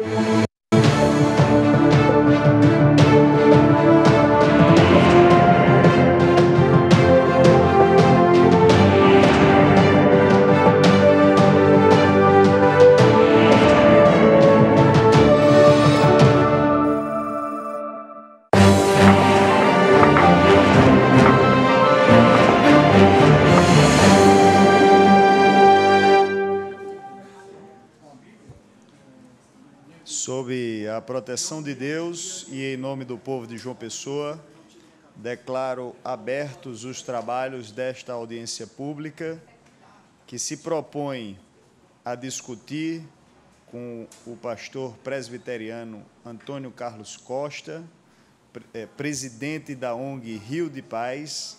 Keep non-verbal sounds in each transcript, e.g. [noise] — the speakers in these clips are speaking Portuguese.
you proteção de Deus e em nome do povo de João Pessoa, declaro abertos os trabalhos desta audiência pública que se propõe a discutir com o pastor presbiteriano Antônio Carlos Costa, é, presidente da ONG Rio de Paz,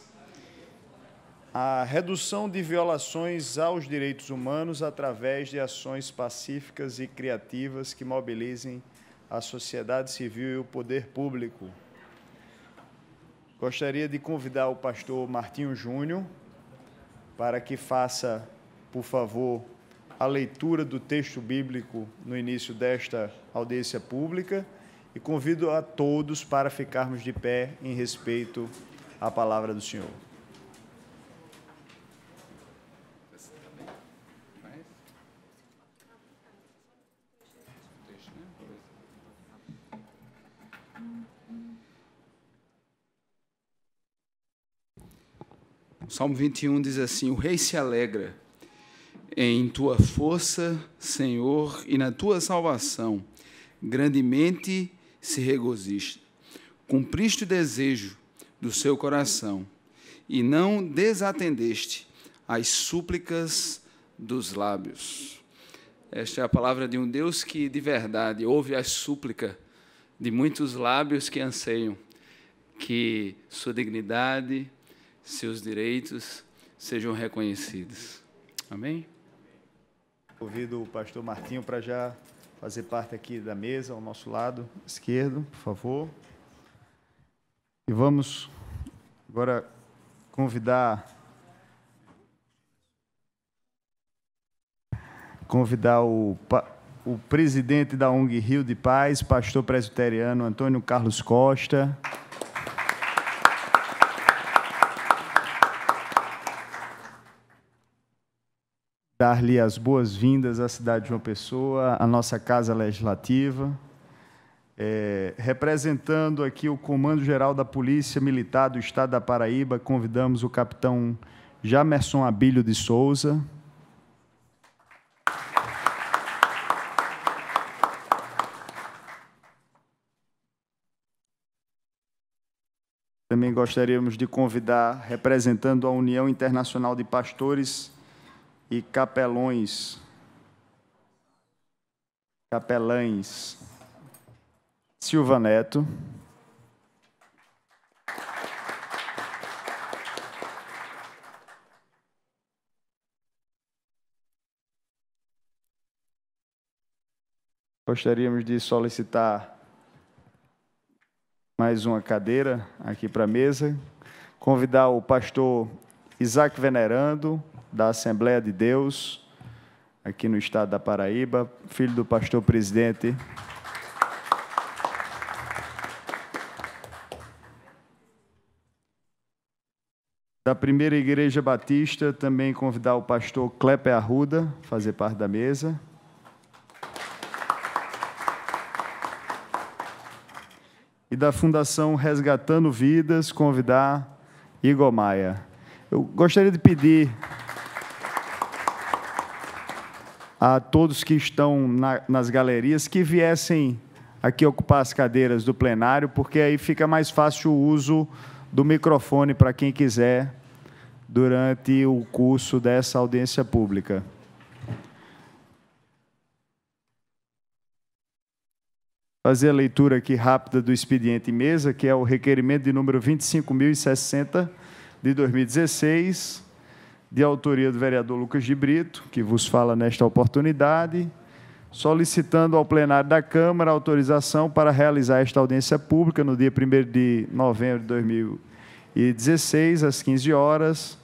a redução de violações aos direitos humanos através de ações pacíficas e criativas que mobilizem a sociedade civil e o poder público. Gostaria de convidar o pastor Martinho Júnior para que faça, por favor, a leitura do texto bíblico no início desta audiência pública e convido a todos para ficarmos de pé em respeito à palavra do Senhor. O Salmo 21 diz assim: O rei se alegra em tua força, Senhor, e na tua salvação. Grandemente se regozija. Cumpriste o desejo do seu coração e não desatendeste as súplicas dos lábios. Esta é a palavra de um Deus que de verdade ouve a súplica de muitos lábios que anseiam que sua dignidade, seus direitos sejam reconhecidos. Amém? Convido o pastor Martinho para já fazer parte aqui da mesa, ao nosso lado esquerdo, por favor. E vamos agora convidar convidar o, o presidente da ONG Rio de Paz, pastor presbiteriano Antônio Carlos Costa. dar-lhe as boas-vindas à cidade de uma pessoa, à nossa Casa Legislativa, é, representando aqui o Comando Geral da Polícia Militar do Estado da Paraíba, convidamos o capitão Jamerson Abílio de Souza. Também gostaríamos de convidar, representando a União Internacional de Pastores, e capelões, capelães, Silva Neto. Gostaríamos de solicitar mais uma cadeira aqui para a mesa, convidar o pastor Isaac Venerando, da Assembleia de Deus, aqui no estado da Paraíba, filho do pastor presidente. Da primeira igreja batista, também convidar o pastor Clepe Arruda, fazer parte da mesa. E da Fundação Resgatando Vidas, convidar Igor Maia. Eu gostaria de pedir a todos que estão na, nas galerias que viessem aqui ocupar as cadeiras do plenário, porque aí fica mais fácil o uso do microfone para quem quiser durante o curso dessa audiência pública. Fazer a leitura aqui rápida do expediente mesa, que é o requerimento de número 25.060 de 2016 de autoria do vereador Lucas de Brito, que vos fala nesta oportunidade, solicitando ao plenário da Câmara autorização para realizar esta audiência pública no dia 1 de novembro de 2016, às 15 horas,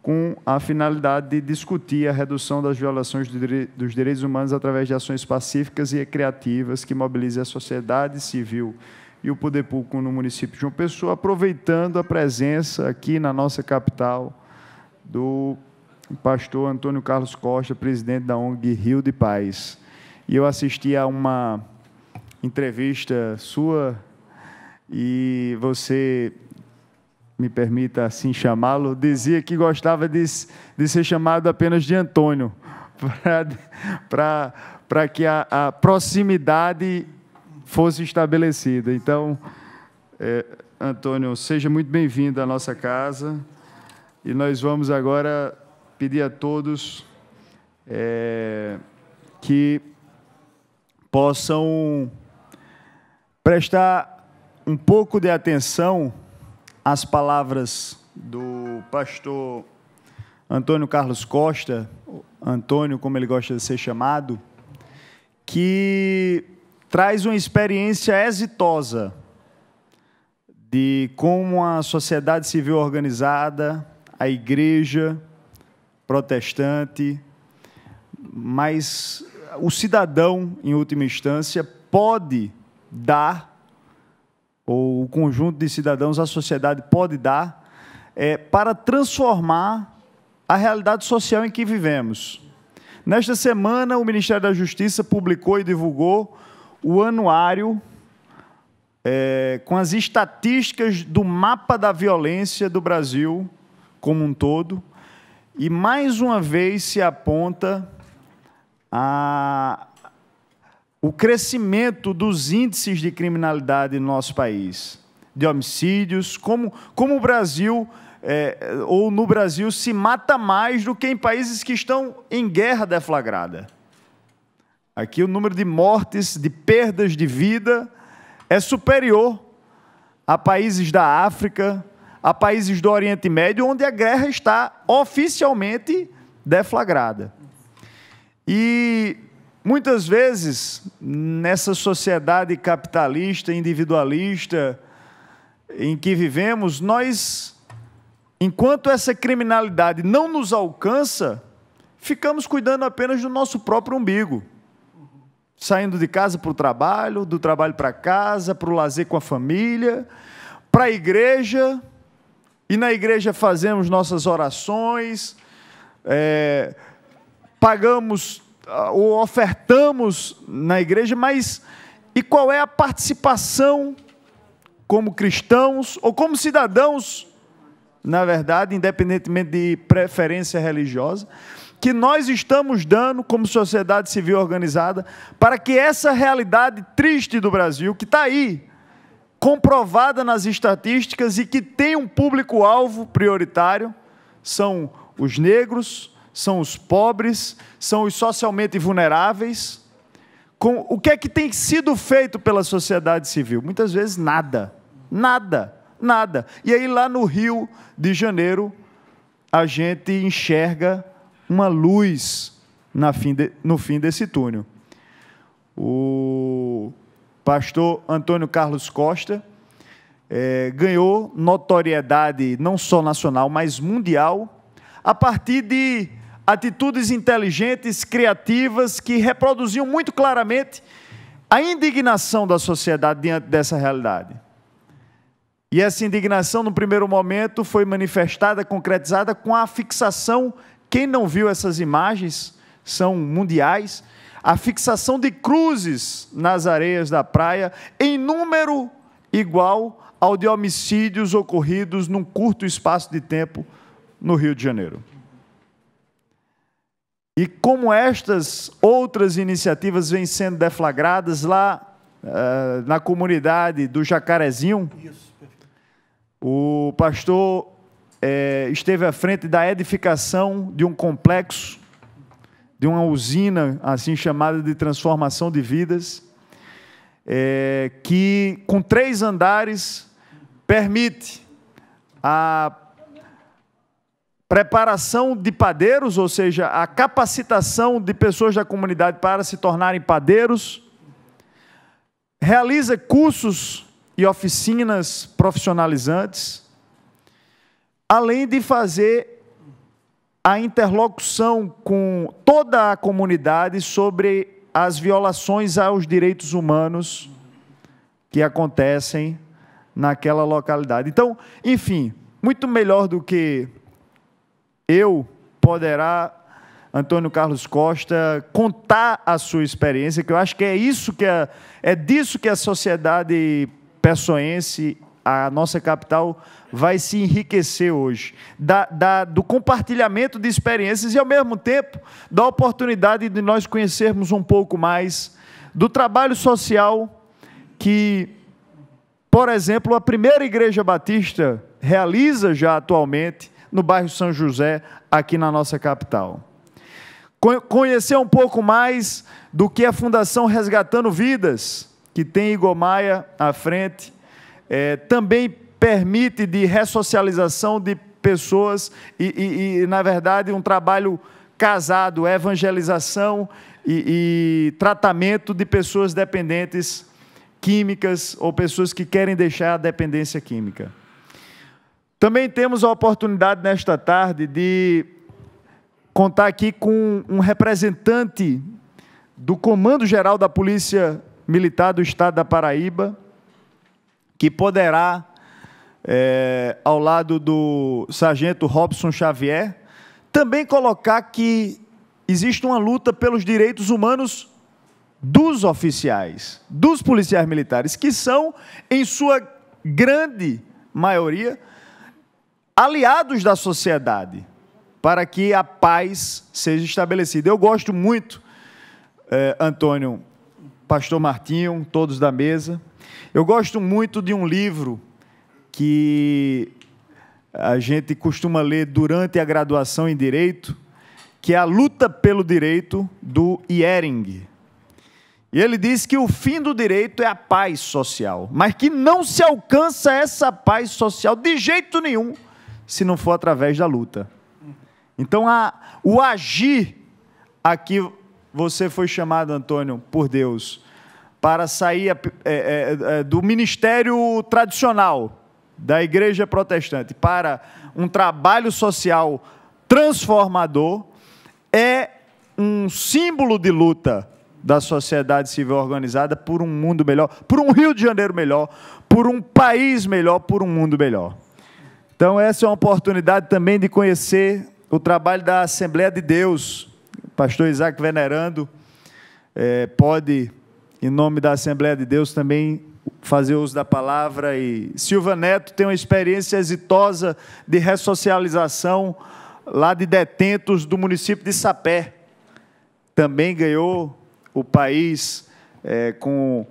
com a finalidade de discutir a redução das violações dos direitos humanos através de ações pacíficas e criativas que mobilizem a sociedade civil e o poder público no município de João Pessoa, aproveitando a presença aqui na nossa capital do pastor Antônio Carlos Costa, presidente da ONG Rio de Paz. E eu assisti a uma entrevista sua e você me permita assim chamá-lo, dizia que gostava de, de ser chamado apenas de Antônio, [laughs] para que a, a, proximidade fosse estabelecida. Então, é, Antônio, seja muito bem-vindo à nossa casa. E nós vamos agora pedir a todos é, que possam prestar um pouco de atenção às palavras do pastor Antônio Carlos Costa, Antônio, como ele gosta de ser chamado, que traz uma experiência exitosa de como a sociedade civil organizada a igreja protestante, mas o cidadão, em última instância, pode dar, ou o conjunto de cidadãos, a sociedade pode dar, é, para transformar a realidade social em que vivemos. Nesta semana, o Ministério da Justiça publicou e divulgou o anuário é, com as estatísticas do mapa da violência do Brasil como um todo, e mais uma vez se aponta a o crescimento dos índices de criminalidade no nosso país, de homicídios, como, como o Brasil, é, ou no Brasil, se mata mais do que em países que estão em guerra deflagrada. Aqui o número de mortes, de perdas de vida, é superior a países da África, a países do Oriente Médio, onde a guerra está oficialmente deflagrada. E muitas vezes, nessa sociedade capitalista, individualista em que vivemos, nós, enquanto essa criminalidade não nos alcança, ficamos cuidando apenas do nosso próprio umbigo. Saindo de casa para o trabalho, do trabalho para casa, para o lazer com a família, para a igreja, e na igreja fazemos nossas orações, é, pagamos ou ofertamos na igreja, mas e qual é a participação como cristãos ou como cidadãos, na verdade, independentemente de preferência religiosa, que nós estamos dando como sociedade civil organizada para que essa realidade triste do Brasil, que está aí, comprovada nas estatísticas e que tem um público-alvo prioritário, são os negros, são os pobres, são os socialmente vulneráveis. Com, o que é que tem sido feito pela sociedade civil? Muitas vezes nada, nada, nada. E aí, lá no Rio de Janeiro, a gente enxerga uma luz fim de, no fim desse túnel. O pastor Antônio Carlos Costa, é, ganhou notoriedade não só nacional, mas mundial, a partir de atitudes inteligentes, criativas, que reproduziam muito claramente a indignação da sociedade diante dessa realidade. E essa indignação, no primeiro momento, foi manifestada, concretizada com a fixação. Quem não viu essas imagens, são mundiais a fixação de cruzes nas areias da praia em número igual ao de homicídios ocorridos num curto espaço de tempo no Rio de Janeiro. E como estas outras iniciativas vêm sendo deflagradas lá uh, na comunidade do Jacarezinho, o pastor uh, esteve à frente da edificação de um complexo de uma usina assim chamada de transformação de vidas, é, que com três andares permite a preparação de padeiros, ou seja, a capacitação de pessoas da comunidade para se tornarem padeiros, realiza cursos e oficinas profissionalizantes, além de fazer a interlocução com toda a comunidade sobre as violações aos direitos humanos que acontecem naquela localidade. Então, enfim, muito melhor do que eu poderá Antônio Carlos Costa contar a sua experiência, que eu acho que é isso que a, é disso que a sociedade pessoense, a nossa capital vai se enriquecer hoje, da, da, do compartilhamento de experiências e, ao mesmo tempo, da oportunidade de nós conhecermos um pouco mais do trabalho social que, por exemplo, a primeira Igreja Batista realiza já atualmente no bairro São José, aqui na nossa capital. Conhecer um pouco mais do que a Fundação Resgatando Vidas, que tem Igor Maia à frente, é, também permite de ressocialização de pessoas e, e, e na verdade, um trabalho casado, evangelização e, e tratamento de pessoas dependentes químicas ou pessoas que querem deixar a dependência química. Também temos a oportunidade nesta tarde de contar aqui com um representante do Comando Geral da Polícia Militar do Estado da Paraíba, que poderá é, ao lado do sargento Robson Xavier, também colocar que existe uma luta pelos direitos humanos dos oficiais, dos policiais militares, que são, em sua grande maioria, aliados da sociedade, para que a paz seja estabelecida. Eu gosto muito, é, Antônio, Pastor Martinho, todos da mesa, eu gosto muito de um livro que a gente costuma ler durante a graduação em direito, que é a luta pelo direito do Iering. E ele diz que o fim do direito é a paz social, mas que não se alcança essa paz social de jeito nenhum se não for através da luta. Então, a, o agir aqui você foi chamado, Antônio, por Deus, para sair é, é, é, do ministério tradicional da igreja protestante para um trabalho social transformador é um símbolo de luta da sociedade civil organizada por um mundo melhor, por um Rio de Janeiro melhor, por um país melhor, por um mundo melhor. Então, essa é uma oportunidade também de conhecer o trabalho da Assembleia de Deus. O pastor Isaac Venerando é, pode, em nome da Assembleia de Deus, também fazer uso da palavra. E Silva Neto tem uma experiência exitosa de ressocialização lá de detentos do município de Sapé. Também ganhou o país é, com,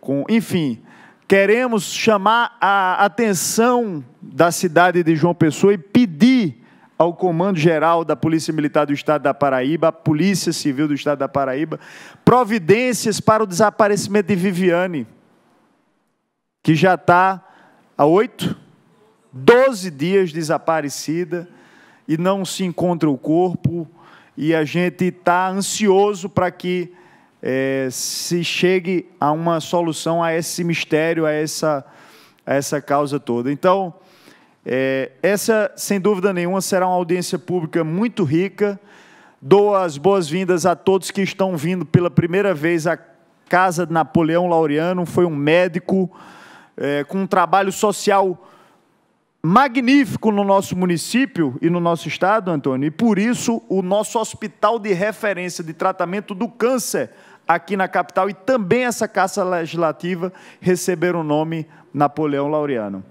com. Enfim, queremos chamar a atenção da cidade de João Pessoa e pedir ao Comando Geral da Polícia Militar do Estado da Paraíba, à Polícia Civil do Estado da Paraíba, providências para o desaparecimento de Viviane que já está há oito, doze dias desaparecida e não se encontra o corpo, e a gente está ansioso para que é, se chegue a uma solução a esse mistério, a essa, a essa causa toda. Então, é, essa, sem dúvida nenhuma, será uma audiência pública muito rica. Dou as boas-vindas a todos que estão vindo pela primeira vez à Casa de Napoleão Laureano, foi um médico é, com um trabalho social magnífico no nosso município e no nosso estado, Antônio, e por isso o nosso hospital de referência de tratamento do câncer aqui na capital e também essa caça legislativa receberam o nome Napoleão Laureano.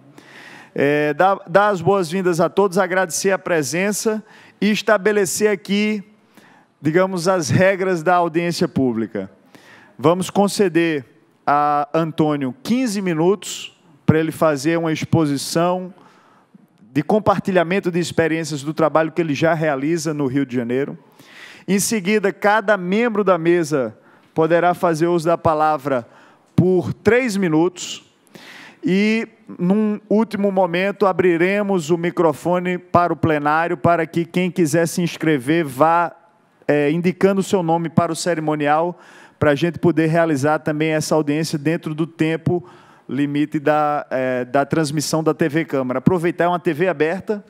É, dar, dar as boas-vindas a todos, agradecer a presença e estabelecer aqui, digamos, as regras da audiência pública. Vamos conceder a Antônio 15 minutos para ele fazer uma exposição de compartilhamento de experiências do trabalho que ele já realiza no Rio de Janeiro. Em seguida, cada membro da mesa poderá fazer uso da palavra por três minutos. E, num último momento, abriremos o microfone para o plenário para que quem quiser se inscrever vá é, indicando o seu nome para o cerimonial para a gente poder realizar também essa audiência dentro do tempo limite da, é, da transmissão da TV Câmara. Aproveitar, é uma TV aberta,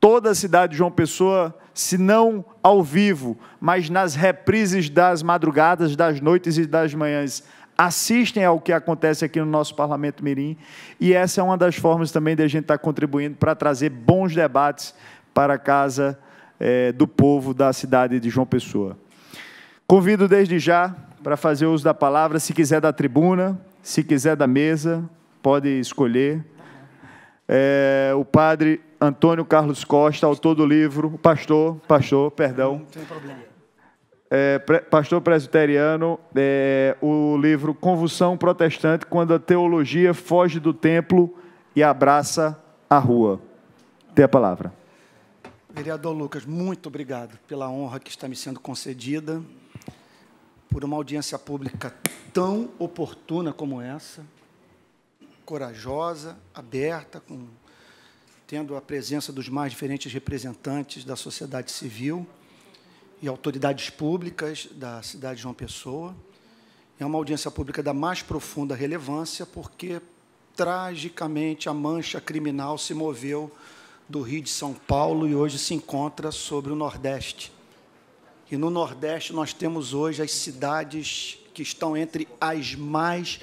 toda a cidade de João Pessoa, se não ao vivo, mas nas reprises das madrugadas, das noites e das manhãs, assistem ao que acontece aqui no nosso Parlamento Mirim. E essa é uma das formas também de a gente estar tá contribuindo para trazer bons debates para a casa é, do povo da cidade de João Pessoa. Convido desde já para fazer uso da palavra, se quiser da tribuna, se quiser da mesa, pode escolher. É, o padre Antônio Carlos Costa, autor do livro, pastor, pastor, perdão. Não tem problema. É, pastor presbiteriano, é, o livro Convulsão Protestante, quando a teologia foge do templo e abraça a rua. Tem a palavra. Vereador Lucas, muito obrigado pela honra que está me sendo concedida por uma audiência pública tão oportuna como essa, corajosa, aberta, com, tendo a presença dos mais diferentes representantes da sociedade civil e autoridades públicas da cidade de João Pessoa. É uma audiência pública da mais profunda relevância, porque, tragicamente, a mancha criminal se moveu do Rio de São Paulo e hoje se encontra sobre o Nordeste e no Nordeste nós temos hoje as cidades que estão entre as mais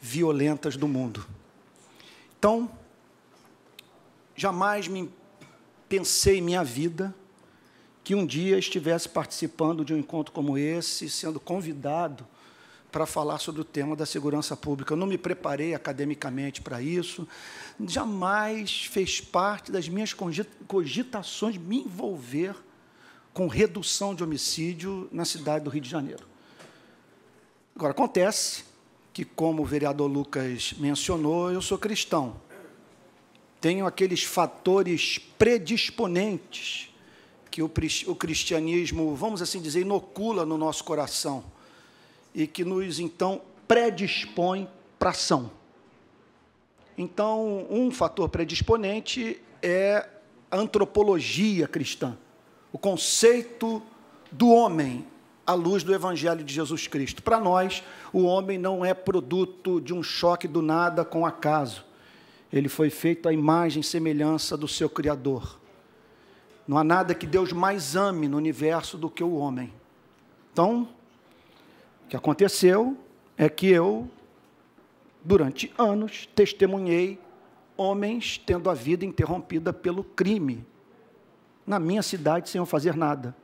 violentas do mundo. Então, jamais me pensei em minha vida que um dia estivesse participando de um encontro como esse, sendo convidado para falar sobre o tema da segurança pública. Eu não me preparei academicamente para isso, jamais fez parte das minhas cogitações me envolver com redução de homicídio na cidade do Rio de Janeiro. Agora, acontece que, como o vereador Lucas mencionou, eu sou cristão. Tenho aqueles fatores predisponentes que o cristianismo, vamos assim dizer, inocula no nosso coração e que nos, então, predispõe para ação. Então, um fator predisponente é a antropologia cristã o conceito do homem à luz do Evangelho de Jesus Cristo. Para nós, o homem não é produto de um choque do nada com acaso. Ele foi feito à imagem e semelhança do seu Criador. Não há nada que Deus mais ame no universo do que o homem. Então, o que aconteceu é que eu, durante anos, testemunhei homens tendo a vida interrompida pelo crime na minha cidade sem eu fazer nada.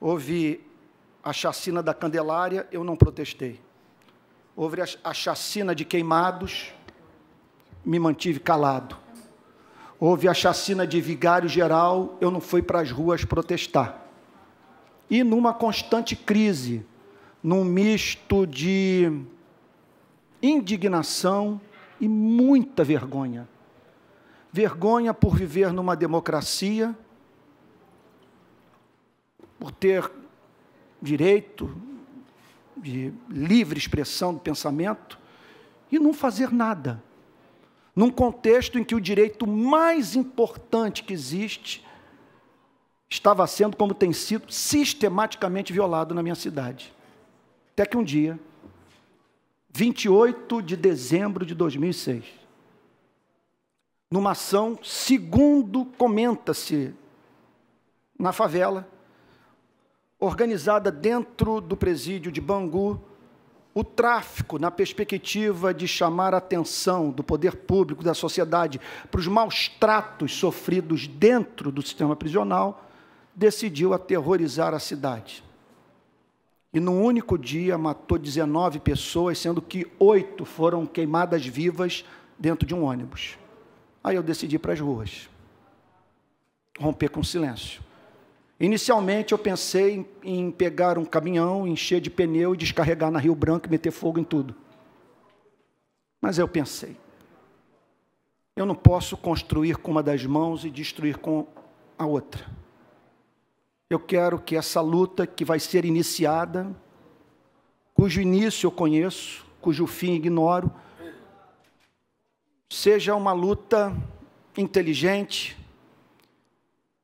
Houve a chacina da Candelária, eu não protestei. Houve a chacina de Queimados, me mantive calado. Houve a chacina de Vigário Geral, eu não fui para as ruas protestar. E numa constante crise, num misto de indignação e muita vergonha. Vergonha por viver numa democracia por ter direito de livre expressão do pensamento e não fazer nada. Num contexto em que o direito mais importante que existe estava sendo, como tem sido, sistematicamente violado na minha cidade. Até que um dia, 28 de dezembro de 2006, numa ação, segundo comenta-se na favela, organizada dentro do presídio de Bangu, o tráfico na perspectiva de chamar a atenção do poder público, da sociedade, para os maus tratos sofridos dentro do sistema prisional, decidiu aterrorizar a cidade. E num único dia matou 19 pessoas, sendo que oito foram queimadas vivas dentro de um ônibus. Aí eu decidi ir para as ruas, romper com o silêncio. Inicialmente eu pensei em, em pegar um caminhão, encher de pneu e descarregar na Rio Branco e meter fogo em tudo. Mas eu pensei, eu não posso construir com uma das mãos e destruir com a outra. Eu quero que essa luta que vai ser iniciada, cujo início eu conheço, cujo fim ignoro, seja uma luta inteligente,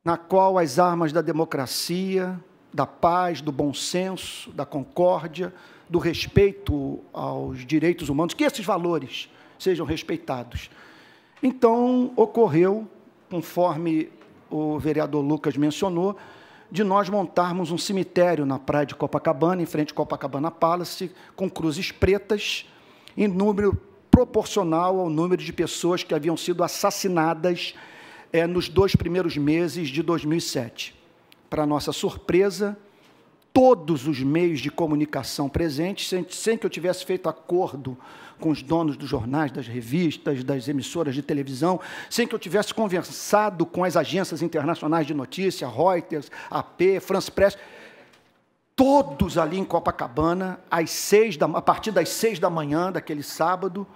na qual as armas da democracia, da paz, do bom senso, da concórdia, do respeito aos direitos humanos, que esses valores sejam respeitados. Então, ocorreu, conforme o vereador Lucas mencionou, de nós montarmos um cemitério na praia de Copacabana, em frente ao Copacabana Palace, com cruzes pretas, em número proporcional ao número de pessoas que haviam sido assassinadas é, nos dois primeiros meses de 2007. Para nossa surpresa, todos os meios de comunicação presentes, sem, sem, que eu tivesse feito acordo com os donos dos jornais, das revistas, das emissoras de televisão, sem que eu tivesse conversado com as agências internacionais de notícia, Reuters, AP, France Press, todos ali em Copacabana, às seis da, a partir das seis da manhã daquele sábado,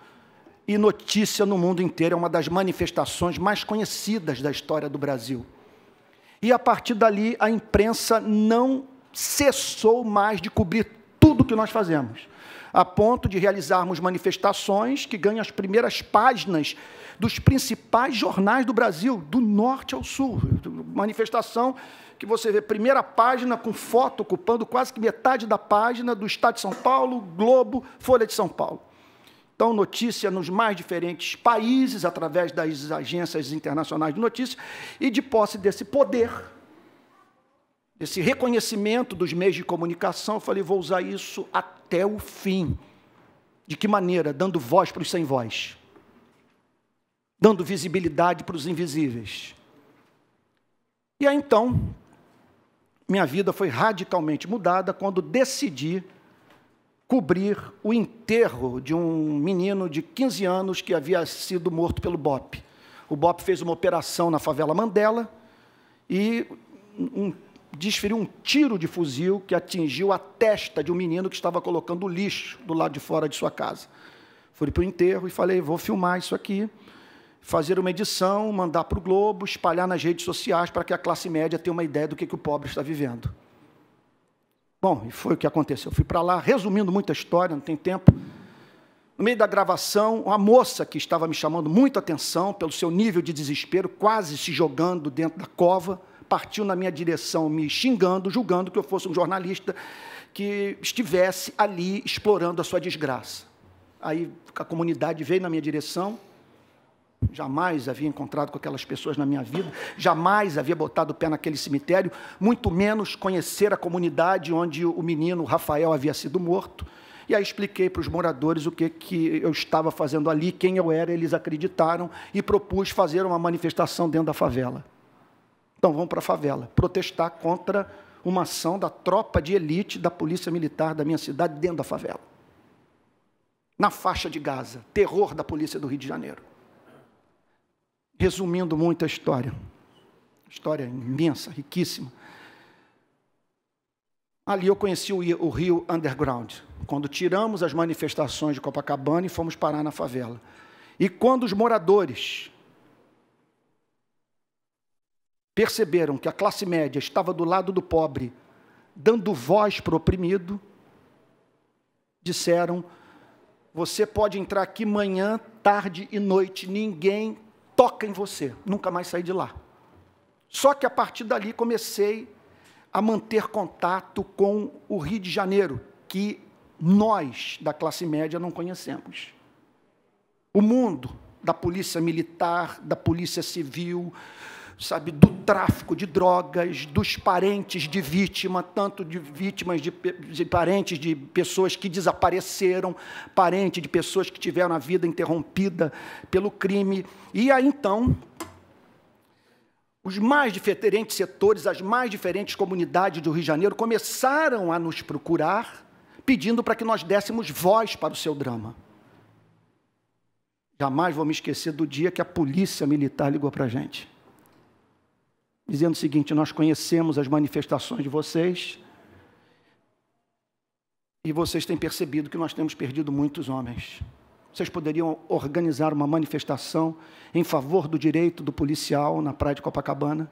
e notícia no mundo inteiro. É uma das manifestações mais conhecidas da história do Brasil. E a partir dali, a imprensa não cessou mais de cobrir tudo que nós fazemos, a ponto de realizarmos manifestações que ganham as primeiras páginas dos principais jornais do Brasil, do norte ao sul. Manifestação que você vê primeira página com foto ocupando quase que metade da página do Estado de São Paulo, Globo, Folha de São Paulo. Então, notícia nos mais diferentes países, através das agências internacionais de notícias, e de posse desse poder, desse reconhecimento dos meios de comunicação, eu falei, vou usar isso até o fim. De que maneira? Dando voz para os sem voz, dando visibilidade para os invisíveis. E aí então, minha vida foi radicalmente mudada quando decidi cobrir o enterro de um menino de 15 anos que havia sido morto pelo BOP. O BOP fez uma operação na favela Mandela e um, desferiu um tiro de fuzil que atingiu a testa de um menino que estava colocando lixo do lado de fora de sua casa. Fui para o enterro e falei: vou filmar isso aqui, fazer uma edição, mandar para o Globo, espalhar nas redes sociais para que a classe média tenha uma ideia do que, que o pobre está vivendo. Bom, e foi o que aconteceu. Eu fui para lá, resumindo muita história, não tem tempo. No meio da gravação, uma moça que estava me chamando muita atenção pelo seu nível de desespero, quase se jogando dentro da cova, partiu na minha direção me xingando, julgando que eu fosse um jornalista que estivesse ali explorando a sua desgraça. Aí a comunidade veio na minha direção, Jamais havia encontrado com aquelas pessoas na minha vida, jamais havia botado o pé naquele cemitério, muito menos conhecer a comunidade onde o menino Rafael havia sido morto. E aí expliquei para os moradores o que, que eu estava fazendo ali, quem eu era, eles acreditaram e propus fazer uma manifestação dentro da favela. Então vamos para a favela protestar contra uma ação da tropa de elite da polícia militar da minha cidade dentro da favela. Na faixa de Gaza, terror da polícia do Rio de Janeiro resumindo muito a história. História imensa, riquíssima. Ali eu conheci o Rio Underground, quando tiramos as manifestações de Copacabana e fomos parar na favela. E quando os moradores perceberam que a classe média estava do lado do pobre, dando voz para o oprimido, disseram: Você pode entrar aqui manhã, tarde e noite, ninguém toca em você. Nunca mais saí de lá. Só que a partir dali comecei a manter contato com o Rio de Janeiro, que nós da classe média não conhecemos. O mundo da polícia militar, da polícia civil, sabe, do tráfico de drogas, dos parentes de vítima, tanto de vítimas de, de parentes de pessoas que desapareceram, parentes de pessoas que tiveram a vida interrompida pelo crime. E aí então, os mais diferentes setores, as mais diferentes comunidades do Rio de Janeiro começaram a nos procurar, pedindo para que nós dessemos voz para o seu drama. Jamais vou me esquecer do dia que a polícia militar ligou para a gente dizendo o seguinte: Nós conhecemos as manifestações de vocês e vocês têm percebido que nós temos perdido muitos homens. Vocês poderiam organizar uma manifestação em favor do direito do policial na Praia de Copacabana?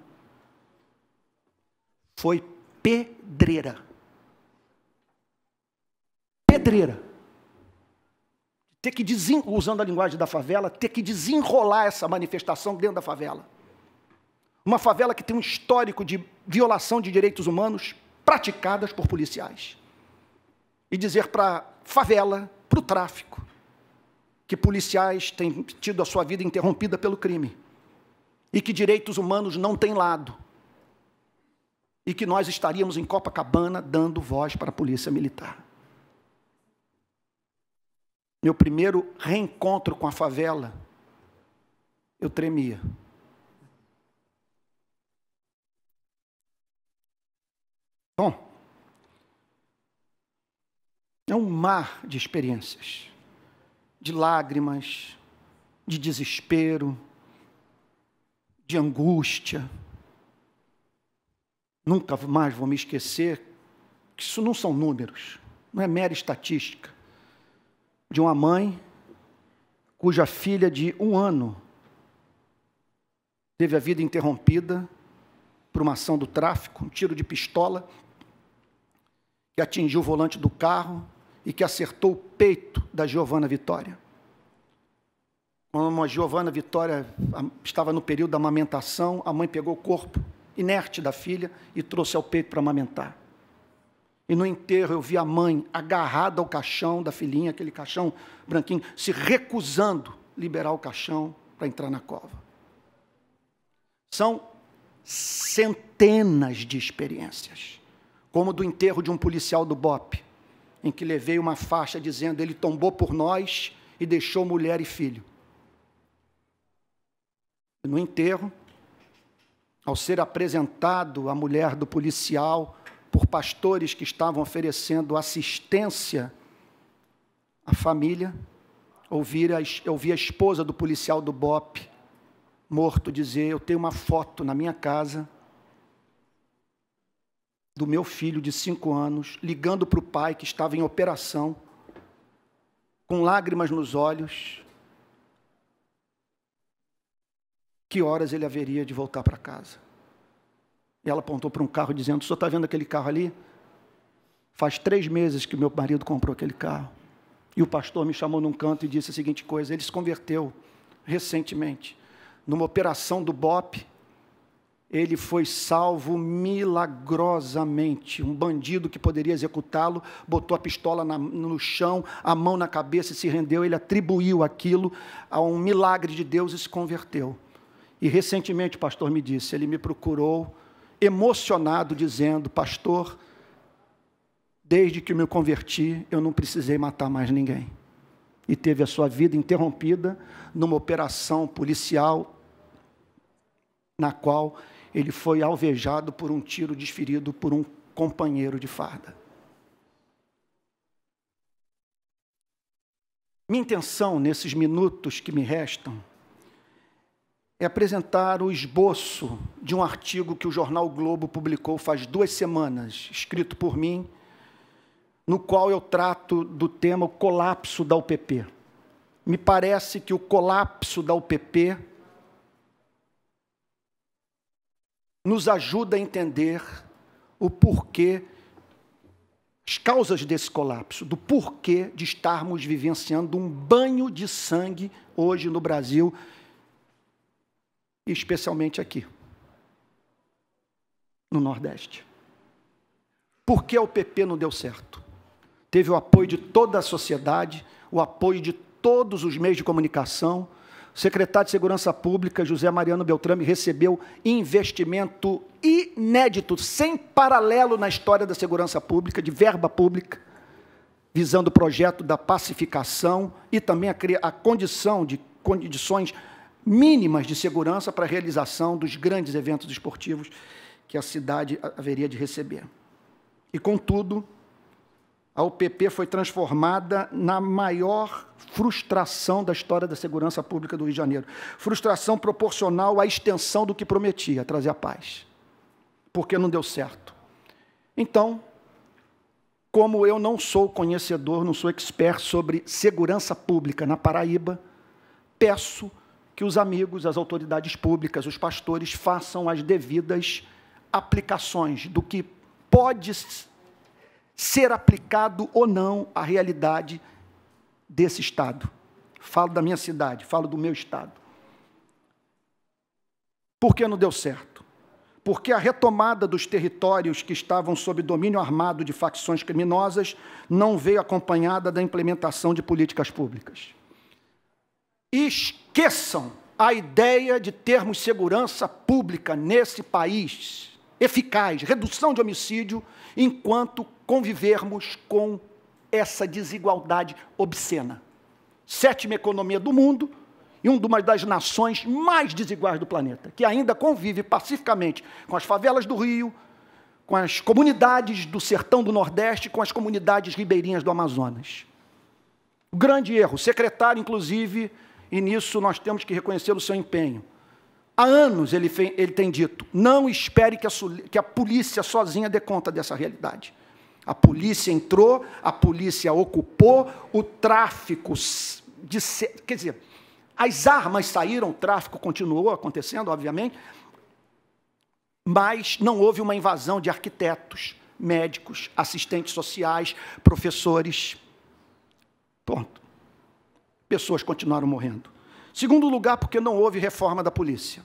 Foi pedreira. Pedreira. Ter que, usando a linguagem da favela, ter que desenrolar essa manifestação dentro da favela. Uma favela que tem um histórico de violação de direitos humanos praticadas por policiais. E dizer para a favela, para o tráfico, que policiais têm tido a sua vida interrompida pelo crime e que direitos humanos não têm lado e que nós estaríamos em Copacabana dando voz para a polícia militar. Meu primeiro reencontro com a favela, eu tremia. Bom, é um mar de experiências, de lágrimas, de desespero, de angústia. Nunca mais vou me esquecer que isso não são números, não é mera estatística. De uma mãe cuja filha de um ano teve a vida interrompida por uma ação do tráfico, um tiro de pistola, que atingiu o volante do carro e que acertou o peito da Giovana Vitória. Quando a Giovana Vitória ah, estava no período da amamentação, a mãe pegou o corpo inerte da filha e trouxe ao peito para amamentar. E no enterro eu vi a mãe agarrada ao caixão da filhinha, aquele caixão branquinho, se recusando liberar o caixão para entrar na cova. São centenas de experiências como do enterro de um policial do BOP, em que levei uma faixa dizendo: Ele tombou por nós e deixou mulher e filho. No enterro, ao ser apresentado a mulher do policial por pastores que estavam oferecendo assistência à família, ouvir a, ouvi a esposa do policial do BOP morto dizer: Eu tenho uma foto na minha casa do meu filho de cinco anos, ligando para o pai que estava em operação, com lágrimas nos olhos, que horas ele haveria de voltar para casa. E ela apontou para um carro dizendo: O senhor está vendo aquele carro ali? Faz três meses que meu marido comprou aquele carro. E o pastor me chamou num canto e disse a seguinte coisa: ele se converteu recentemente numa operação do BOP ele foi salvo milagrosamente. Um bandido que poderia executá-lo botou a pistola na, no chão, a mão na cabeça e se rendeu. Ele atribuiu aquilo a um milagre de Deus e se converteu. E recentemente o pastor me disse, ele me procurou emocionado, dizendo: Pastor, desde que me converti, eu não precisei matar mais ninguém. E teve a sua vida interrompida numa operação policial na qual ele foi alvejado por um tiro desferido por um companheiro de farda. Minha intenção nesses minutos que me restam é apresentar o esboço de um artigo que o jornal Globo publicou faz duas semanas, escrito por mim, no qual eu trato do tema o colapso da UPP. Me parece que o colapso da UPP nos ajuda a entender o porquê, as causas desse colapso, do porquê de estarmos vivenciando um banho de sangue hoje no Brasil, especialmente aqui, no Nordeste. Por que o PP não deu certo? Teve o apoio de toda a sociedade, o apoio de todos os meios de comunicação, o secretário de Segurança Pública, José Mariano Beltrame, recebeu investimento inédito, sem paralelo na história da segurança pública, de verba pública, visando o projeto da pacificação e também a, a condição de condições mínimas de segurança para a realização dos grandes eventos esportivos que a cidade haveria de receber. E, contudo, a UPP foi transformada na maior frustração da história da segurança pública do Rio de Janeiro. Frustração proporcional à extensão do que prometia, trazer a paz. Porque não deu certo. Então, como eu não sou conhecedor, não sou expert sobre segurança pública na Paraíba, peço que os amigos, as autoridades públicas, os pastores façam as devidas aplicações do que pode ser aplicado ou não à realidade desse Estado. Falo da minha cidade, falo do meu Estado. Por que não deu certo? Porque a retomada dos territórios que estavam sob domínio armado de facções criminosas não veio acompanhada da implementação de políticas públicas. Esqueçam a ideia de termos segurança pública nesse país eficaz, redução de homicídio, enquanto convivermos com essa desigualdade obscena. Sétima economia do mundo e uma das nações mais desiguais do planeta, que ainda convive pacificamente com as favelas do Rio, com as comunidades do sertão do Nordeste, com as comunidades ribeirinhas do Amazonas. grande erro, o secretário, inclusive, e nisso nós temos que reconhecer o seu empenho. Há anos ele, ele tem dito: não espere que a, que a polícia sozinha dê conta dessa realidade. A polícia entrou, a polícia ocupou, o tráfico. De, quer dizer, as armas saíram, o tráfico continuou acontecendo, obviamente, mas não houve uma invasão de arquitetos, médicos, assistentes sociais, professores. Ponto. Pessoas continuaram morrendo. Segundo lugar, porque não houve reforma da polícia.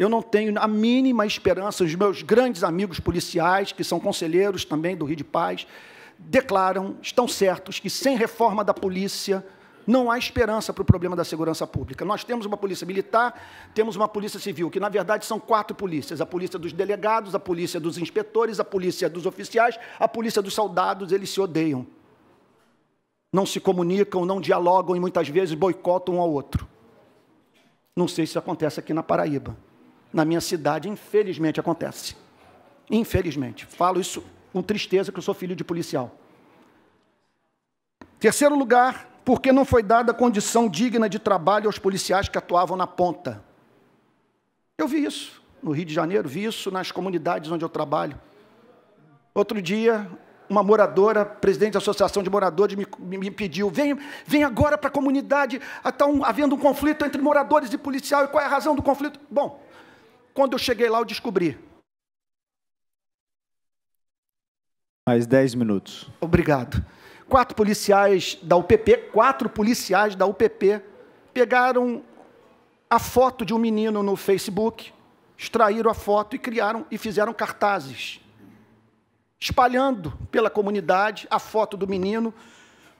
Eu não tenho a mínima esperança. Os meus grandes amigos policiais, que são conselheiros também do Rio de Paz, declaram, estão certos, que sem reforma da polícia não há esperança para o problema da segurança pública. Nós temos uma polícia militar, temos uma polícia civil, que na verdade são quatro polícias: a polícia dos delegados, a polícia dos inspetores, a polícia dos oficiais, a polícia dos soldados. Eles se odeiam. Não se comunicam, não dialogam e muitas vezes boicotam um ao outro. Não sei se acontece aqui na Paraíba na minha cidade, infelizmente acontece. Infelizmente. Falo isso com tristeza que eu sou filho de policial. Terceiro lugar, porque não foi dada condição digna de trabalho aos policiais que atuavam na ponta. Eu vi isso no Rio de Janeiro, vi isso nas comunidades onde eu trabalho. Outro dia, uma moradora, presidente da Associação de Moradores, me, me, pediu: vem, vem agora para a comunidade, está um, havendo um conflito entre moradores e policial, e qual é a razão do conflito? Bom, quando eu cheguei lá, eu descobri. Mais 10 minutos. Obrigado. Quatro policiais da UPP, quatro policiais da UPP pegaram a foto de um menino no Facebook, extraíram a foto e criaram e fizeram cartazes espalhando pela comunidade a foto do menino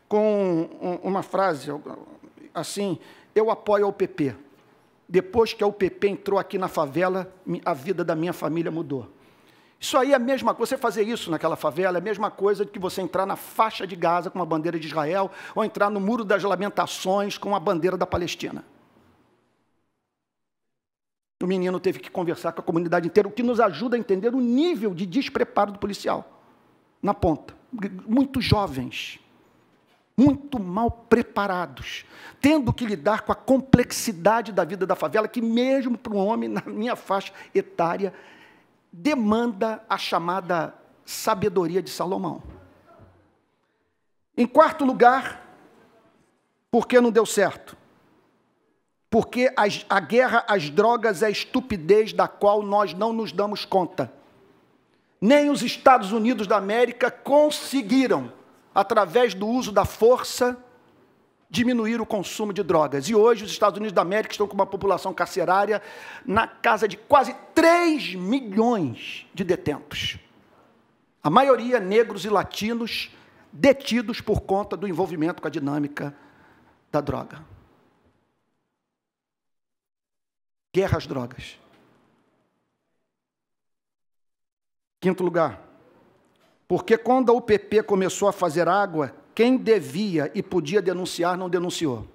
com uma frase assim: eu apoio a UPP" depois que a UPP entrou aqui na favela, a vida da minha família mudou. Isso aí é a mesma coisa, você fazer isso naquela favela é a mesma coisa que você entrar na faixa de Gaza com a bandeira de Israel ou entrar no Muro das Lamentações com a bandeira da Palestina. O menino teve que conversar com a comunidade inteira, o que nos ajuda a entender o nível de despreparo do policial na ponta. Muito jovens muito mal preparados, tendo que lidar com a complexidade da vida da favela, que, mesmo para um homem na minha faixa etária, demanda a chamada sabedoria de Salomão. Em quarto lugar, por que não deu certo? Porque as, a guerra às drogas é a estupidez da qual nós não nos damos conta. Nem os Estados Unidos da América conseguiram através do uso da força, diminuir o consumo de drogas. E hoje os Estados Unidos da América estão com uma população carcerária na casa de quase 3 milhões de detentos. A maioria negros e latinos detidos por conta do envolvimento com a dinâmica da droga. Guerra às drogas. Quinto lugar, porque quando a UPP começou a fazer água, quem devia e podia denunciar não denunciou.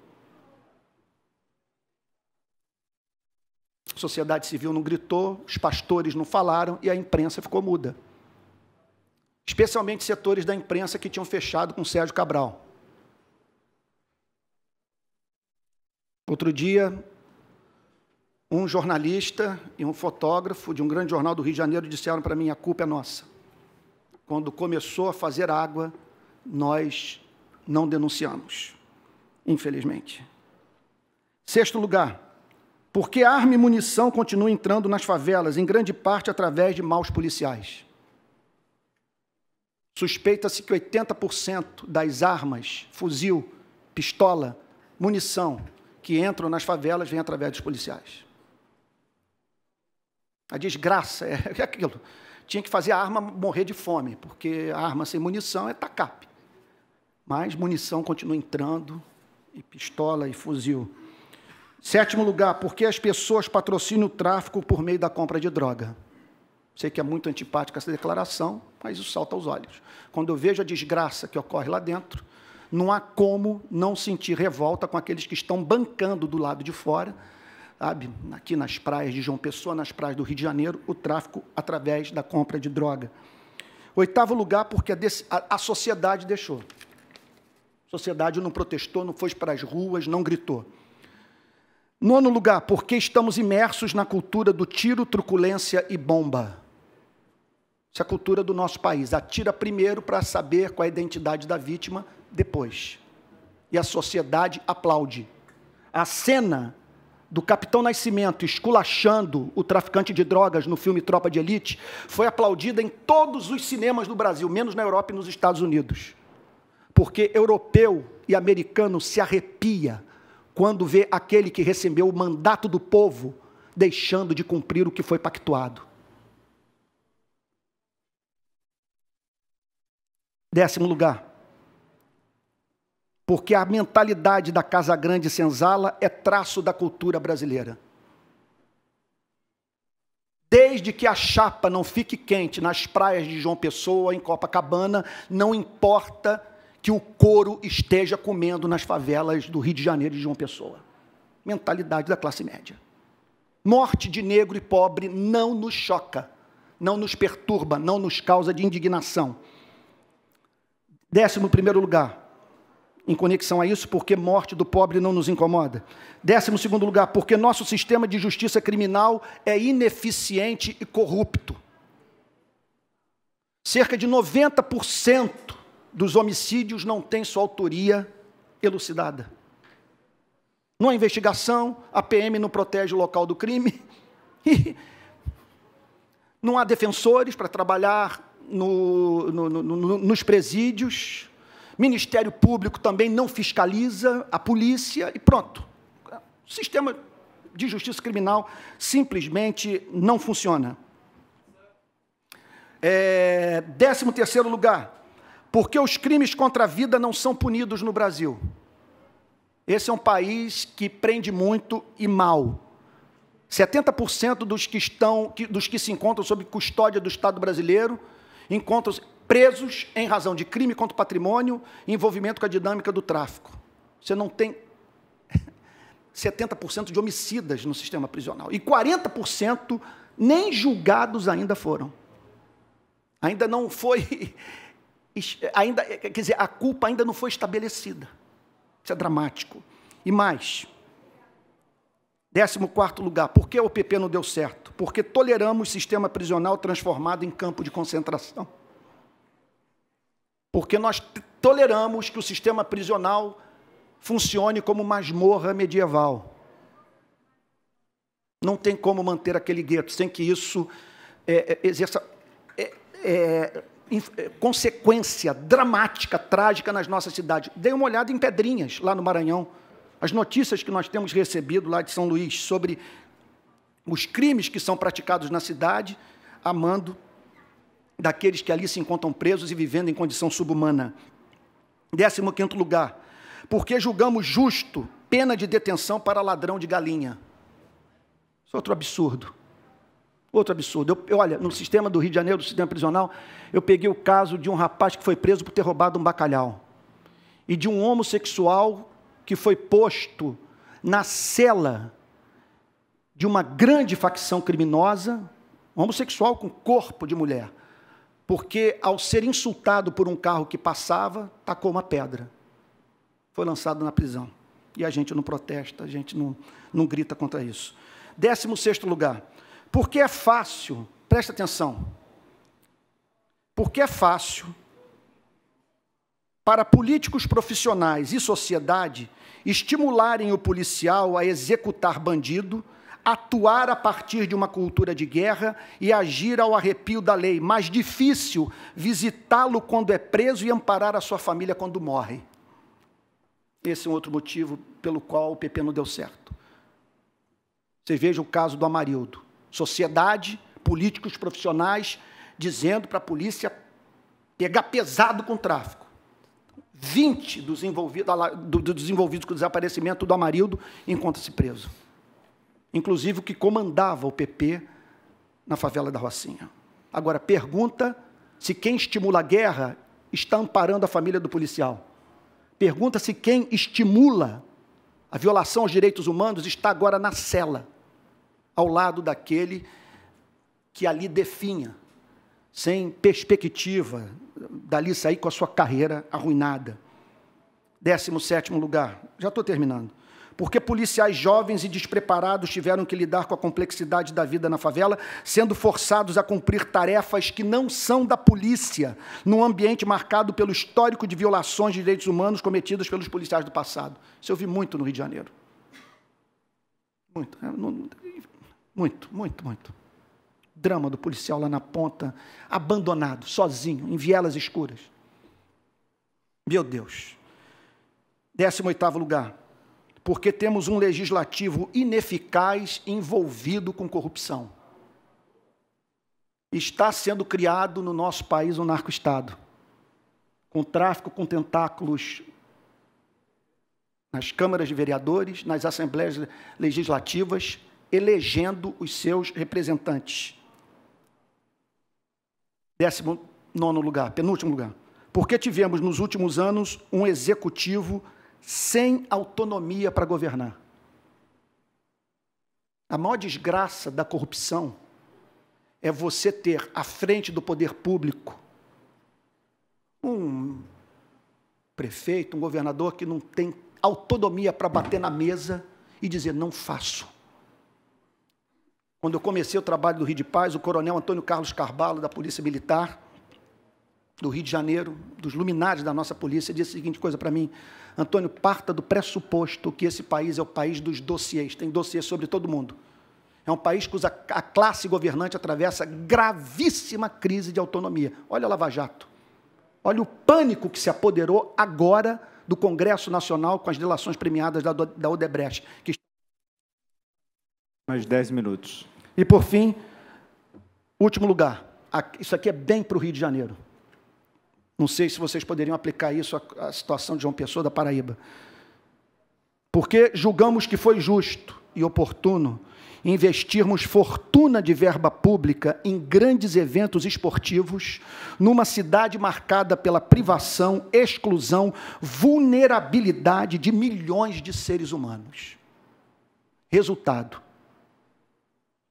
A sociedade civil não gritou, os pastores não falaram e a imprensa ficou muda. Especialmente setores da imprensa que tinham fechado com Sérgio Cabral. Outro dia, um jornalista e um fotógrafo de um grande jornal do Rio de Janeiro disseram para mim: a culpa é nossa quando começou a fazer água, nós não denunciamos, infelizmente. Sexto lugar, porque arma e munição continuam entrando nas favelas, em grande parte através de maus policiais. Suspeita-se que 80% das armas, fuzil, pistola, munição que entram nas favelas vêm através dos policiais. A desgraça é, é aquilo tinha que fazer a arma morrer de fome, porque a arma sem munição é tacape. Mas munição continua entrando, e pistola e fuzil. Sétimo lugar, por que as pessoas patrocinam o tráfico por meio da compra de droga. Sei que é muito antipática essa declaração, mas isso salta aos olhos. Quando eu vejo a desgraça que ocorre lá dentro, não há como não sentir revolta com aqueles que estão bancando do lado de fora sabe, aqui nas praias de João Pessoa, nas praias do Rio de Janeiro, o tráfico através da compra de droga. Oitavo lugar, porque a, a sociedade deixou. A sociedade não protestou, não foi para as ruas, não gritou. Nono lugar, porque estamos imersos na cultura do tiro, truculência e bomba. Essa é a cultura do nosso país. Atira primeiro para saber qual é a identidade da vítima, depois. E a sociedade aplaude. A cena do Capitão Nascimento esculachando o traficante de drogas no filme Tropa de Elite foi aplaudida em todos os cinemas do Brasil, menos na Europa e nos Estados Unidos. Porque europeu e americano se arrepia quando vê aquele que recebeu o mandato do povo deixando de cumprir o que foi pactuado. Décimo lugar. Porque a mentalidade da Casa Grande Senzala é traço da cultura brasileira. Desde que a chapa não fique quente nas praias de João Pessoa, em Copacabana, não importa que o couro esteja comendo nas favelas do Rio de Janeiro e de João Pessoa. Mentalidade da classe média. Morte de negro e pobre não nos choca, não nos perturba, não nos causa de indignação. Décimo primeiro lugar, em conexão a isso, porque morte do pobre não nos incomoda. Décimo segundo lugar, porque nosso sistema de justiça criminal é ineficiente e corrupto. Cerca de 90% dos homicídios não tem sua autoria elucidada. Numa investigação, a PM não protege o local do crime, [laughs] não há defensores para trabalhar no, no, no, nos presídios, Ministério Público também não fiscaliza, a polícia e pronto. O sistema de justiça criminal simplesmente não funciona. É, décimo terceiro lugar, porque os crimes contra a vida não são punidos no Brasil. Esse é um país que prende muito e mal. 70% dos que estão, dos que se encontram sob custódia do Estado brasileiro, encontram presos em razão de crime contra o patrimônio e envolvimento com a dinâmica do tráfico. Você não tem 70% [laughs] de homicidas no sistema prisional. E 40% nem julgados ainda foram. Ainda não foi. [laughs] Ainda, quer dizer, a culpa ainda não foi estabelecida. Isso é dramático. E mais. Décimo quarto lugar, por que o PP não deu certo? Porque toleramos sistema prisional transformado em campo de concentração porque nós toleramos que o sistema prisional funcione como masmorra medieval. Não tem como manter aquele gueto sem que isso é, é, exerça é, é, é consequência dramática, trágica nas nossas cidades. Dei uma olhada em Pedrinhas, lá no Maranhão. As notícias que nós temos recebido lá de São Luís sobre os crimes que são praticados na cidade, amando daqueles que ali se encontram presos e vivendo em condição subhumana. Décimo quinto lugar, porque julgamos justo pena de detenção para ladrão de galinha. Isso é outro absurdo. Outro absurdo. Eu, eu, olha, no sistema do Rio de Janeiro, do sistema prisional, eu peguei o caso de um rapaz que foi preso por ter roubado um bacalhau. E de um homossexual que foi posto na cela de uma grande facção criminosa, homossexual com corpo de mulher porque ao ser insultado por um carro que passava, tacou uma pedra. Foi lançado na prisão. E a gente não protesta, a gente não, não grita contra isso. Décimo sexto lugar. Porque é fácil, presta atenção, porque é fácil para políticos profissionais e sociedade estimularem o policial a executar bandido atuar a partir de uma cultura de guerra e agir ao arrepio da lei, mas difícil visitá-lo quando é preso e amparar a sua família quando morre. Esse é um outro motivo pelo qual o PP não deu certo. Você veja o caso do Amarildo. Sociedade, políticos profissionais dizendo para a polícia pegar pesado com o tráfico. 20 dos envolvidos, dos envolvidos com o desaparecimento do Amarildo encontra se preso inclusive o que comandava o PP na favela da Rocinha. Agora, pergunta se quem estimula a guerra está amparando a família do policial. Pergunta se quem estimula a violação aos direitos humanos está agora na cela, ao lado daquele que ali definha, sem perspectiva dali sair com a sua carreira arruinada. 17 lugar, já estou terminando porque policiais jovens e despreparados tiveram que lidar com a complexidade da vida na favela, sendo forçados a cumprir tarefas que não são da polícia, num ambiente marcado pelo histórico de violações de direitos humanos cometidas pelos policiais do passado. Isso eu vi muito no Rio de Janeiro. Muito, é, muito, muito, muito. Drama do policial lá na ponta, abandonado, sozinho, em vielas escuras. Meu Deus. 18 lugar porque temos um legislativo ineficaz envolvido com corrupção. Está sendo criado no nosso país um narco-estado, com tráfico com tentáculos nas câmaras de vereadores, nas assembleias legislativas, elegendo os seus representantes. Décimo nono lugar, penúltimo lugar. Porque tivemos nos últimos anos um executivo sem autonomia para governar. A maior desgraça da corrupção é você ter à frente do poder público um prefeito, um governador que não tem autonomia para bater na mesa e dizer não faço. Quando eu comecei o trabalho do Rio de Paz, o coronel Antônio Carlos Carvalho, da Polícia Militar, do Rio de Janeiro, dos luminares da nossa polícia, disse a seguinte coisa para mim: Antônio, parta do pressuposto que esse país é o país dos dossiês, tem dossiês sobre todo mundo. É um país cuja a classe governante atravessa gravíssima crise de autonomia. Olha a Lava Jato. Olha o pânico que se apoderou agora do Congresso Nacional com as delações premiadas da, da Odebrecht. Que... Mais dez minutos. E, por fim, último lugar. Isso aqui é bem para o Rio de Janeiro. Não sei se vocês poderiam aplicar isso à, situação de João Pessoa da Paraíba. Porque julgamos que foi justo e oportuno investirmos fortuna de verba pública em grandes eventos esportivos, numa cidade marcada pela privação, exclusão, vulnerabilidade de milhões de seres humanos. Resultado: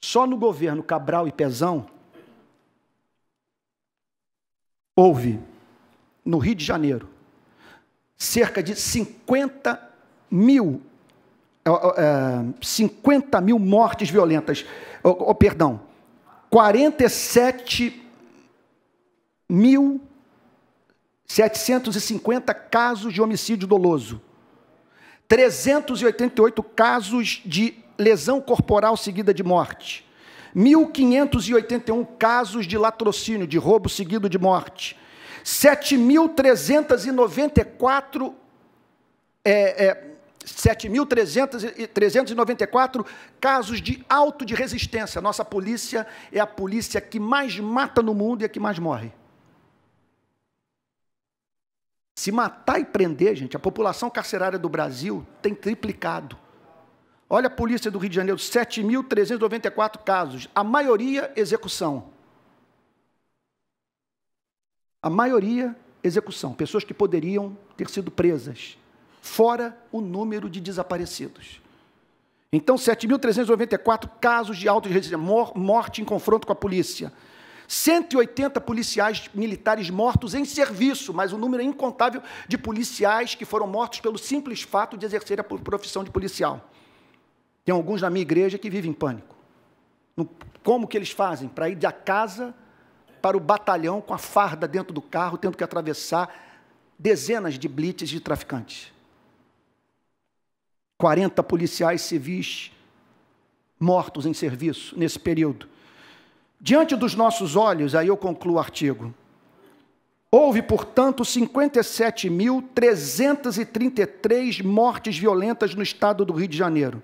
só no governo Cabral e Pezão houve no Rio de Janeiro, cerca de 50 mil, é, 50 é, é, mil mortes violentas, oh, oh, perdão, 47 mil 750 casos de homicídio doloso, 388 casos de lesão corporal seguida de morte, 1.581 casos de latrocínio, de roubo seguido de morte, 7.394 é, é, 7.394 casos de auto de resistência. Nossa polícia é a polícia que mais mata no mundo e a que mais morre. Se matar e prender, gente, a população carcerária do Brasil tem triplicado. Olha a polícia do Rio de Janeiro, 7.394 casos, a maioria execução. A maioria, execução. Pessoas que poderiam ter sido presas, fora o número de desaparecidos. Então, 7.394 casos de auto de morte em confronto com a polícia. 180 policiais militares mortos em serviço, mas um número é incontável de policiais que foram mortos pelo simples fato de exercer a profissão de policial. Tem alguns na minha igreja que vivem em pânico. Como que eles fazem para ir da casa para o batalhão com a farda dentro do carro, tendo que atravessar dezenas de blitzes de traficantes. 40 policiais civis mortos em serviço nesse período. Diante dos nossos olhos, aí eu concluo o artigo. Houve, portanto, 57.333 mortes violentas no estado do Rio de Janeiro.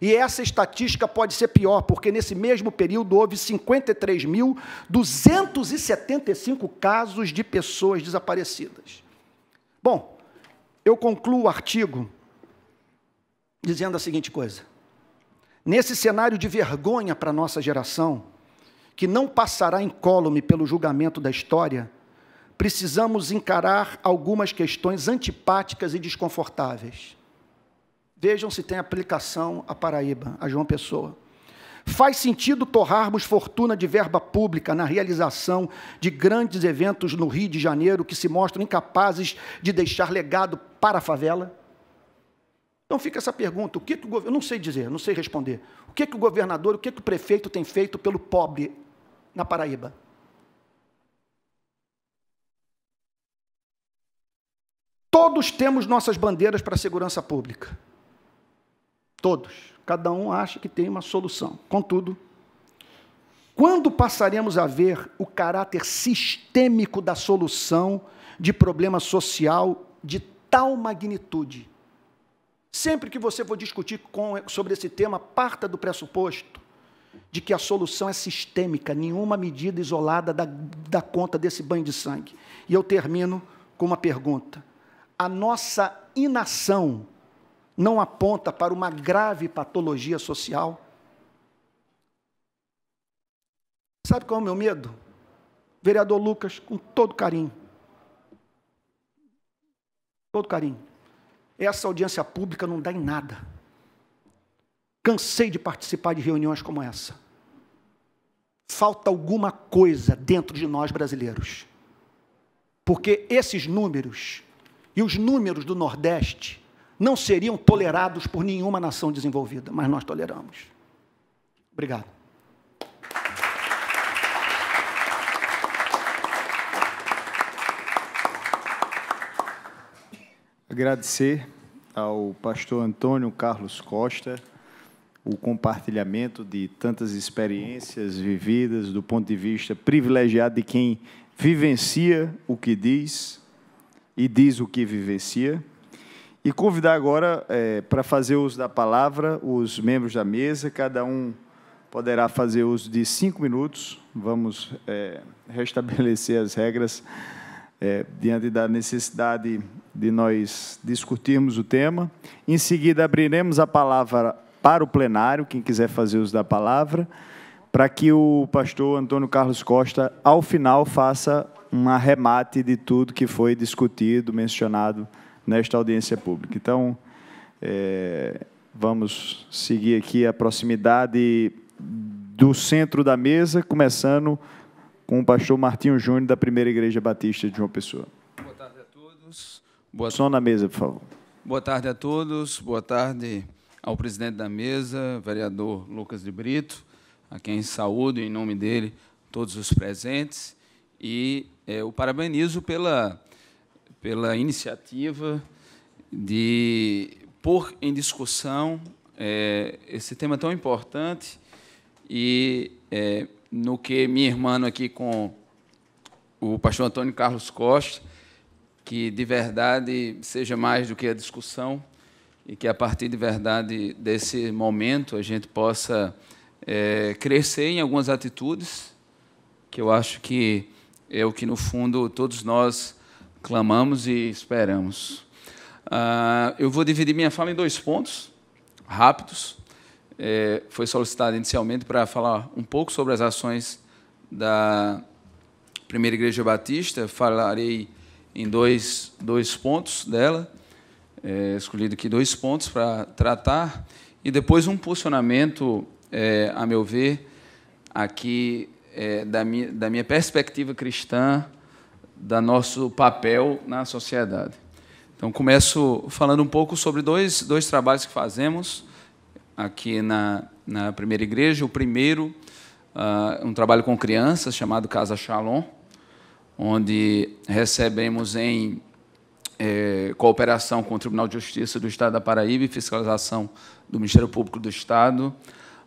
E essa estatística pode ser pior, porque nesse mesmo período houve 53.275 casos de pessoas desaparecidas. Bom, eu concluo o artigo dizendo a seguinte coisa: nesse cenário de vergonha para a nossa geração, que não passará incólume pelo julgamento da história, precisamos encarar algumas questões antipáticas e desconfortáveis. Vejam se tem aplicação a Paraíba, a João Pessoa. Faz sentido torrarmos fortuna de verba pública na realização de grandes eventos no Rio de Janeiro que se mostram incapazes de deixar legado para a favela? Então fica essa pergunta: o que, que o governo. não sei dizer, não sei responder. O que, que o governador, o que, que o prefeito tem feito pelo pobre na Paraíba? Todos temos nossas bandeiras para a segurança pública. Todos. Cada um acha que tem uma solução. Contudo, quando passaremos a ver o caráter sistêmico da solução de problema social de tal magnitude? Sempre que você for discutir com, sobre esse tema, parta do pressuposto de que a solução é sistêmica, nenhuma medida isolada da, dá conta desse banho de sangue. E eu termino com uma pergunta. A nossa inação não aponta para uma grave patologia social? Sabe qual é o meu medo? Vereador Lucas, com todo carinho, todo carinho, essa audiência pública não dá em nada. Cansei de participar de reuniões como essa. Falta alguma coisa dentro de nós brasileiros. Porque esses números e os números do Nordeste não seriam tolerados por nenhuma nação desenvolvida, mas nós toleramos. Obrigado. Agradecer ao pastor Antônio Carlos Costa o compartilhamento de tantas experiências vividas do ponto de vista privilegiado de quem vivencia o que diz e diz o que vivencia. E convidar agora é, para fazer uso da palavra os membros da mesa, cada um poderá fazer uso de cinco minutos. Vamos é, restabelecer as regras é, diante da necessidade de nós discutirmos o tema. Em seguida, abriremos a palavra para o plenário, quem quiser fazer uso da palavra, para que o pastor Antônio Carlos Costa, ao final, faça um arremate de tudo que foi discutido, mencionado nesta audiência pública. Então, é, vamos seguir aqui a proximidade do centro da mesa, começando com o pastor Martinho Júnior, da Primeira Igreja Batista de João Pessoa. Boa tarde a todos. Boa Som na mesa, por favor. Boa tarde a todos. Boa tarde ao presidente da mesa, vereador Lucas de Brito, a quem saúdo em nome dele todos os presentes e o é, parabenizo pela pela iniciativa de pôr em discussão é, esse tema tão importante e é, no que me irmão aqui com o pastor Antônio Carlos Costa, que de verdade seja mais do que a discussão e que a partir de verdade desse momento a gente possa é, crescer em algumas atitudes que eu acho que é o que no fundo todos nós clamamos e esperamos. Uh, eu vou dividir minha fala em dois pontos rápidos. É, foi solicitado inicialmente para falar um pouco sobre as ações da Primeira Igreja Batista. Falarei em dois, dois pontos dela, é, escolhido aqui dois pontos para tratar, e depois um posicionamento, é, a meu ver, aqui é, da, minha, da minha perspectiva cristã da nosso papel na sociedade. Então, começo falando um pouco sobre dois, dois trabalhos que fazemos aqui na, na primeira igreja. O primeiro, uh, um trabalho com crianças chamado Casa Shalom, onde recebemos em é, cooperação com o Tribunal de Justiça do Estado da Paraíba e fiscalização do Ministério Público do Estado.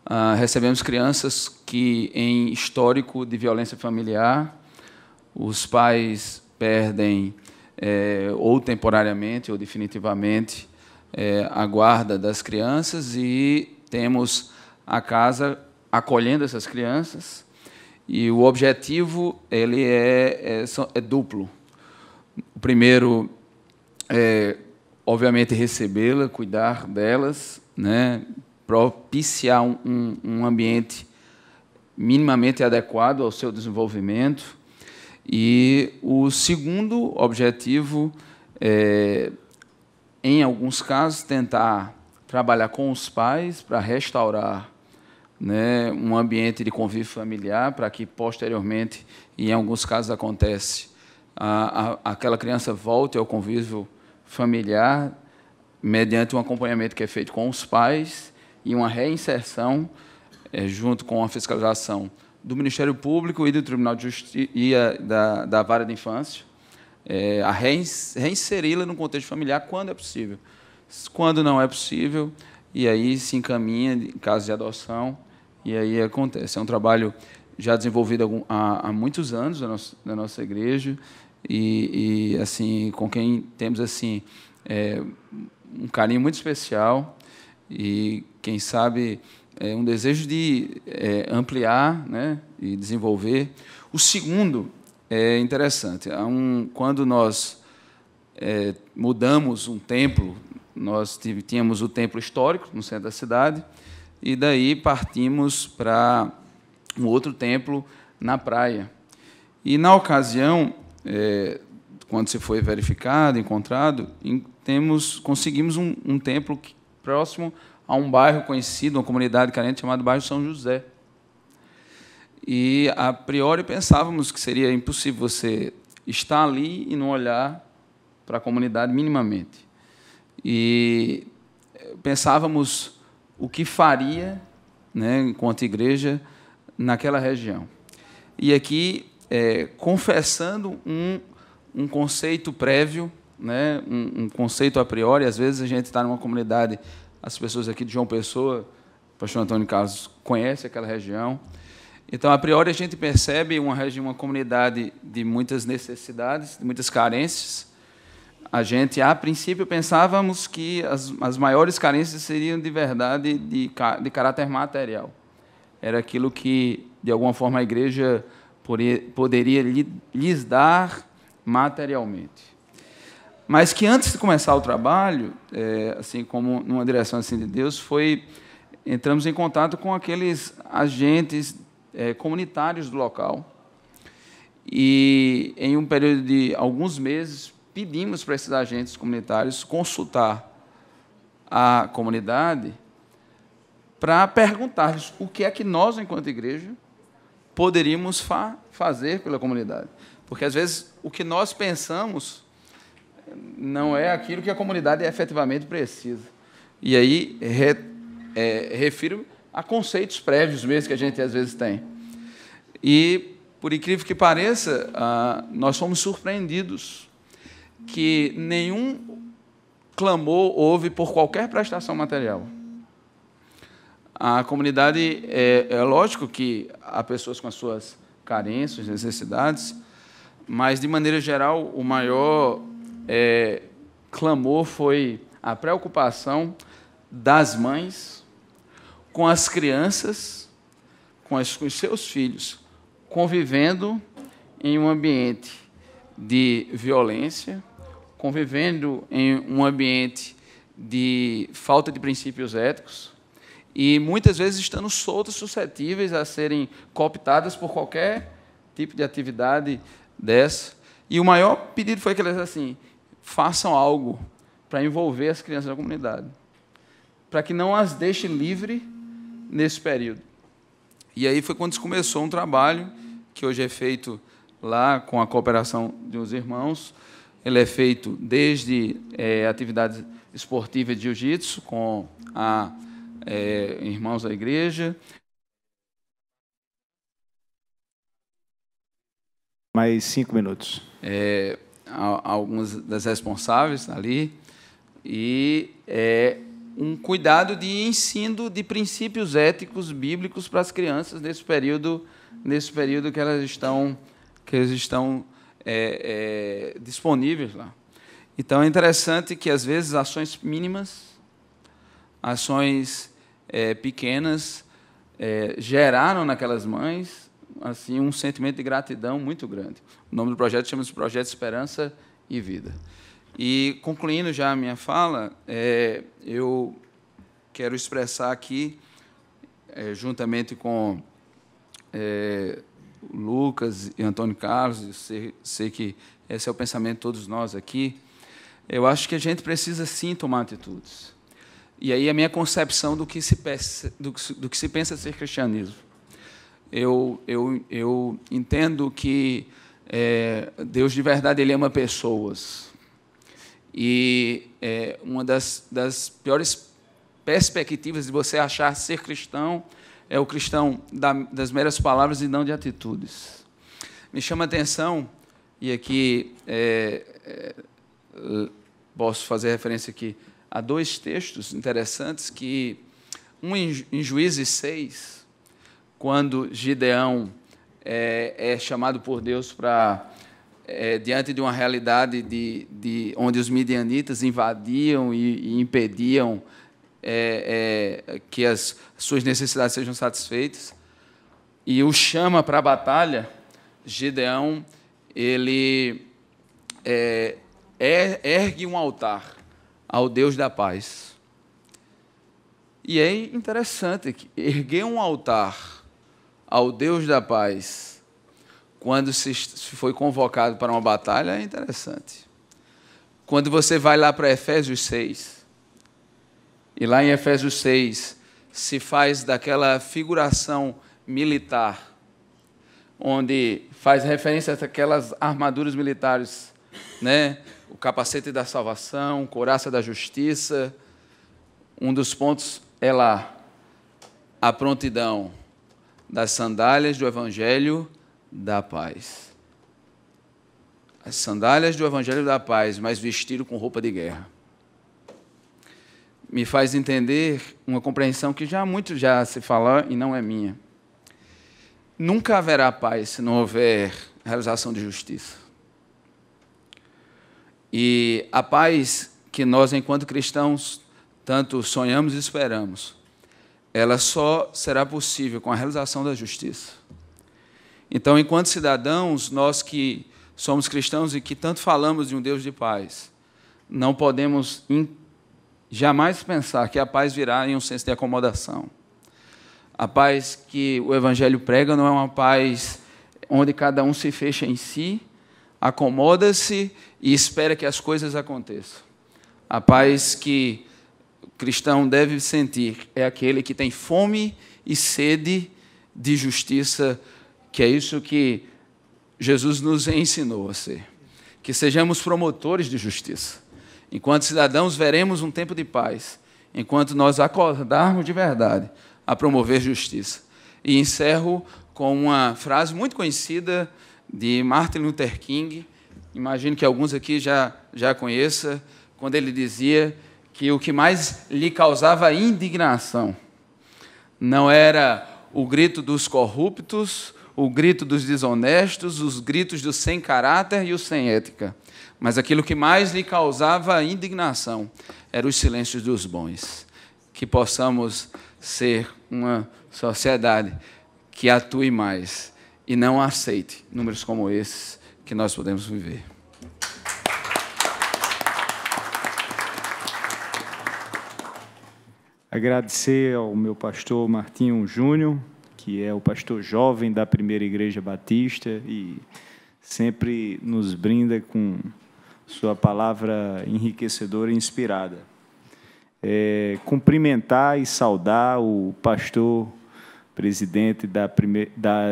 Uh, recebemos crianças que, em histórico de violência familiar, os pais perdem é, ou temporariamente ou definitivamente é, a guarda das crianças e temos a casa acolhendo essas crianças e o objetivo ele é, é, é duplo. O primeiro é, obviamente, recebê-la, cuidar delas, né? propiciar um, um ambiente minimamente adequado ao seu desenvolvimento, e o segundo objetivo é, em alguns casos, tentar trabalhar com os pais para restaurar né, um ambiente de convívio familiar, para que posteriormente, e em alguns casos acontece, a, a, aquela criança volte ao convívio familiar mediante um acompanhamento que é feito com os pais e uma reinserção é, junto com a fiscalização do Ministério Público e do Tribunal de Justiça e eh, da, da Vara da Infância, é, a reinseri-la no contexto familiar quando é possível. Quando não é possível, e aí se encaminha em caso de adoção, e aí acontece. É um trabalho já desenvolvido há, há muitos anos na nossa, na nossa igreja, e, e, assim com quem temos assim é, um carinho muito especial, e quem sabe é um desejo de é, ampliar né, e desenvolver. O segundo é interessante. Um, quando nós é, mudamos um templo, nós tínhamos o templo histórico no centro da cidade, e daí partimos para um outro templo na praia. E, na ocasião, é, quando se foi verificado, encontrado, temos, conseguimos um, um templo próximo a um bairro conhecido, uma comunidade carente chamado bairro São José. E a priori pensávamos que seria impossível você estar ali e não olhar para a comunidade minimamente. E pensávamos o que faria, né, enquanto igreja, naquela região. E aqui, é, confessando um, um conceito prévio, né, um, um conceito a priori, às vezes a gente está numa comunidade as pessoas aqui de João Pessoa, o pastor Antônio Carlos conhece aquela região. Então, a priori, a gente percebe uma região, uma comunidade de muitas necessidades, de muitas carências. A gente, a princípio, pensávamos que as, as maiores carências seriam de verdade de, de caráter material. Era aquilo que, de alguma forma, a igreja poderia lhes dar materialmente mas que antes de começar o trabalho, é, assim como numa direção assim de Deus, foi entramos em contato com aqueles agentes é, comunitários do local e em um período de alguns meses pedimos para esses agentes comunitários consultar a comunidade para perguntar-lhes o que é que nós enquanto igreja poderíamos fa fazer pela comunidade, porque às vezes o que nós pensamos não é aquilo que a comunidade efetivamente precisa. E aí re, é, refiro a conceitos prévios mesmo que a gente às vezes tem. E, por incrível que pareça, ah, nós fomos surpreendidos que nenhum clamor houve por qualquer prestação material. A comunidade, é, é lógico que há pessoas com as suas carências, necessidades, mas, de maneira geral, o maior é, clamou foi a preocupação das mães com as crianças, com, as, com os seus filhos, convivendo em um ambiente de violência, convivendo em um ambiente de falta de princípios éticos e muitas vezes estando soltas, suscetíveis a serem cooptadas por qualquer tipo de atividade dessa. E o maior pedido foi que elas assim: façam algo para envolver as crianças da comunidade, para que não as deixem livre nesse período. E aí foi quando se começou um trabalho que hoje é feito lá com a cooperação de uns irmãos. Ele é feito desde é, atividades esportivas de jiu-jitsu com a, é, irmãos da igreja. Mais cinco minutos. É, algumas das responsáveis ali, e é um cuidado de ensino de princípios éticos bíblicos para as crianças nesse período, nesse período que elas estão, que elas estão é, é, disponíveis lá. Então é interessante que às vezes ações mínimas, ações é, pequenas é, geraram naquelas mães assim um sentimento de gratidão muito grande. O nome do projeto chama-se Projeto Esperança e Vida. E, concluindo já a minha fala, é, eu quero expressar aqui, é, juntamente com é, Lucas e Antônio Carlos, e sei, sei que esse é o pensamento de todos nós aqui, eu acho que a gente precisa sim tomar atitudes. E aí a minha concepção do que se, pensa, do, do que se pensa ser cristianismo. Eu, eu, eu entendo que é, Deus de verdade ele ama pessoas. E é, uma das, das piores perspectivas de você achar ser cristão é o cristão da, das meras palavras e não de atitudes. Me chama a atenção, e aqui é, é posso fazer referência aqui a dois textos interessantes que um em, em Juízes 6, quando Gideão é, é chamado por Deus para é, diante de uma realidade de, de onde os midianitas invadiam e, e impediam é, é, que as suas necessidades sejam satisfeitas e o chama para a batalha, Gideão ele é, é, ergue um altar ao Deus da paz. E é interessante que erguer um altar ao Deus da paz quando se foi convocado para uma batalha é interessante. Quando você vai lá para Efésios 6, e lá em Efésios 6 se faz daquela figuração militar, onde faz referência àquelas armaduras militares, né? o capacete da salvação, coraça da justiça. Um dos pontos é lá a prontidão das sandálias do Evangelho da paz. As sandálias do Evangelho da paz, mas vestido com roupa de guerra. Me faz entender uma compreensão que já muito já se fala e não é minha. Nunca haverá paz se não houver realização de justiça. E a paz que nós, enquanto cristãos, tanto sonhamos e esperamos, ela só será possível com a realização da justiça. Então, enquanto cidadãos, nós que somos cristãos e que tanto falamos de um Deus de paz, não podemos jamais pensar que a paz virá em um senso de acomodação. A paz que o Evangelho prega não é uma paz onde cada um se fecha em si, acomoda-se e espera que as coisas aconteçam. A paz que cristão deve sentir é aquele que tem fome e sede de justiça, que é isso que Jesus nos ensinou a ser. Que sejamos promotores de justiça. Enquanto cidadãos, veremos um tempo de paz, enquanto nós acordarmos de verdade a promover justiça. E encerro com uma frase muito conhecida de Martin Luther King, imagino que alguns aqui já, já conheça, quando ele dizia que o que mais lhe causava indignação não era o grito dos corruptos, o grito dos desonestos, os gritos dos sem caráter e os sem ética. Mas aquilo que mais lhe causava indignação era os silêncios dos bons. Que possamos ser uma sociedade que atue mais e não aceite números como esses que nós podemos viver. Agradecer ao meu pastor Martinho Júnior, que é o pastor jovem da Primeira Igreja Batista e sempre nos brinda com sua palavra enriquecedora e inspirada. É, cumprimentar e saudar o pastor presidente da, primeira, da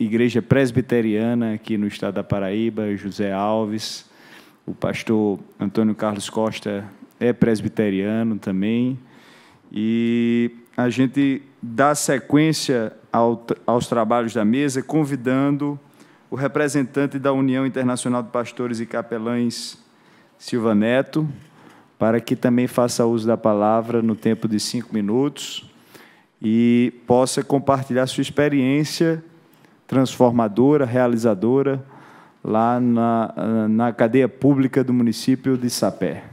Igreja Presbiteriana aqui no estado da Paraíba, José Alves. O pastor Antônio Carlos Costa é presbiteriano também. E a gente dá sequência ao, aos trabalhos da mesa, convidando o representante da União Internacional de Pastores e Capelães, Silva Neto, para que também faça uso da palavra no tempo de cinco minutos e possa compartilhar sua experiência transformadora, realizadora, lá na, na cadeia pública do município de Sapé.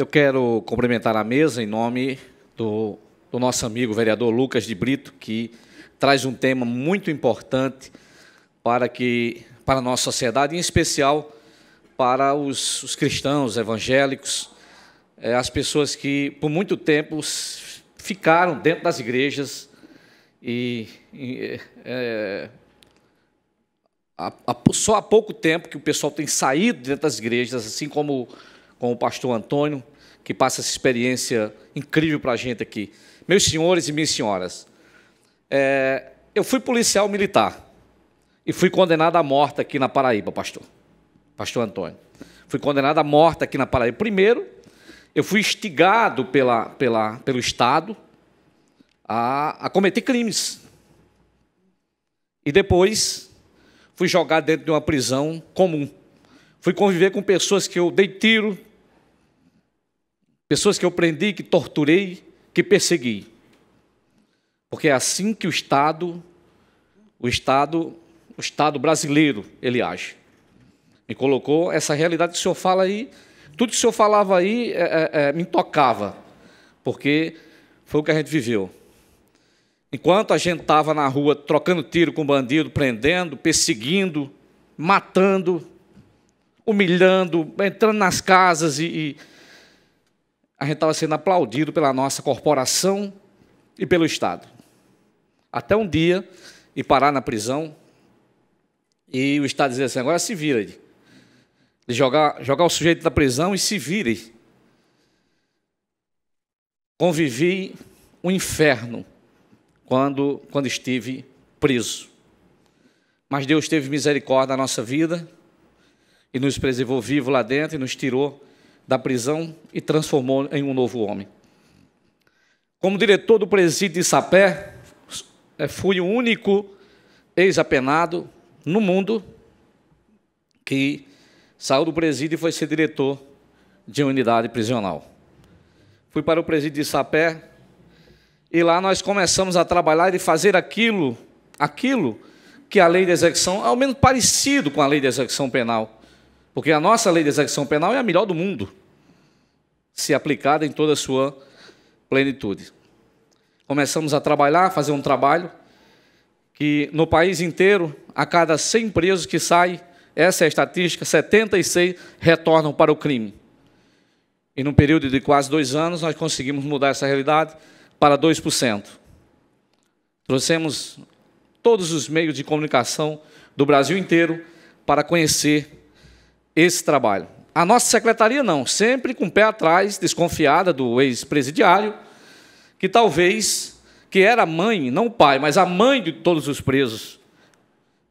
Eu quero cumprimentar a mesa em nome do, do nosso amigo vereador Lucas de Brito, que traz um tema muito importante para que para a nossa sociedade, em especial para os, os cristãos evangélicos, é, as pessoas que por muito tempo ficaram dentro das igrejas e, e é, a, a, só há pouco tempo que o pessoal tem saído dentro das igrejas, assim como com o pastor Antônio, que passa essa experiência incrível para a gente aqui. Meus senhores e minhas senhoras, é, eu fui policial militar e fui condenado à morte aqui na Paraíba, pastor. Pastor Antônio. Fui condenado à morte aqui na Paraíba. Primeiro, eu fui instigado pela, pela, pelo Estado a, a cometer crimes. E depois fui jogado dentro de uma prisão comum. Fui conviver com pessoas que eu dei tiro, Pessoas que eu prendi, que torturei, que persegui. Porque é assim que o Estado, o Estado, o Estado brasileiro, ele age. Me colocou essa realidade que o senhor fala aí, tudo que o senhor falava aí é, é, é me tocava, porque foi o que a gente viveu. Enquanto a gente estava na rua trocando tiro com bandido, prendendo, perseguindo, matando, humilhando, entrando nas casas e, e a gente estava sendo aplaudido pela nossa corporação e pelo Estado. Até um dia, e parar na prisão, e o Estado dizia assim, agora se vira. Ele jogar, jogar o sujeito da prisão e se vire. Convivi um inferno quando, quando estive preso. Mas Deus teve misericórdia na nossa vida e nos preservou vivo lá dentro e nos tirou da prisão e transformou em um novo homem. Como diretor do presídio de Sapé, é, fui o único ex-apenado no mundo que saiu do presídio e foi ser diretor de unidade prisional. Fui para o presídio de Sapé e lá nós começamos a trabalhar e fazer aquilo, aquilo que a lei de execução, ao menos parecido com a lei de execução penal, porque a nossa lei de execução penal é a melhor do mundo, se aplicada em toda a sua plenitude. Começamos a trabalhar, fazer um trabalho que no país inteiro, a cada 100 presos que saem, essa é a estatística, 76 retornam para o crime. E num período de quase dois anos, nós conseguimos mudar essa realidade para 2%. Trouxemos todos os meios de comunicação do Brasil inteiro para conhecer esse trabalho. A nossa secretaria não, sempre com o pé atrás, desconfiada do ex-presidiário, que talvez, que era mãe, não o pai, mas a mãe de todos os presos,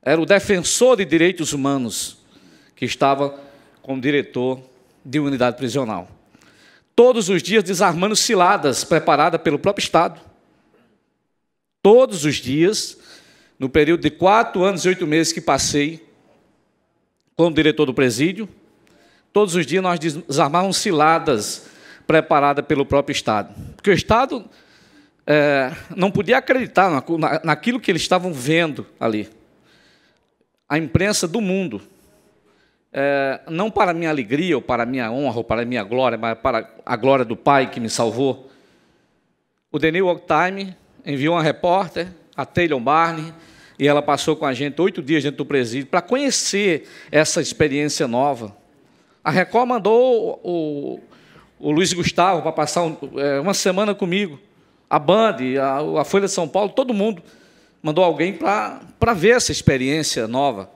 era o defensor de direitos humanos, que estava como diretor de unidade prisional. Todos os dias desarmando ciladas preparadas pelo próprio Estado. Todos os dias, no período de quatro anos e oito meses que passei como diretor do presídio, todos os dias nós desarmávamos ciladas preparadas pelo próprio Estado. Porque o Estado é, não podia acreditar na, naquilo que eles estavam vendo ali. A imprensa do mundo, é, não para minha alegria, ou para minha honra, ou para minha glória, mas para a glória do Pai que me salvou, o The New York Times enviou uma repórter, a Taylor Barney, e ela passou com a gente oito dias dentro do presídio para conhecer essa experiência nova. A Record mandou o, o Luiz Gustavo para passar um, é, uma semana comigo, a Band, a, a Folha de São Paulo, todo mundo mandou alguém para ver essa experiência nova.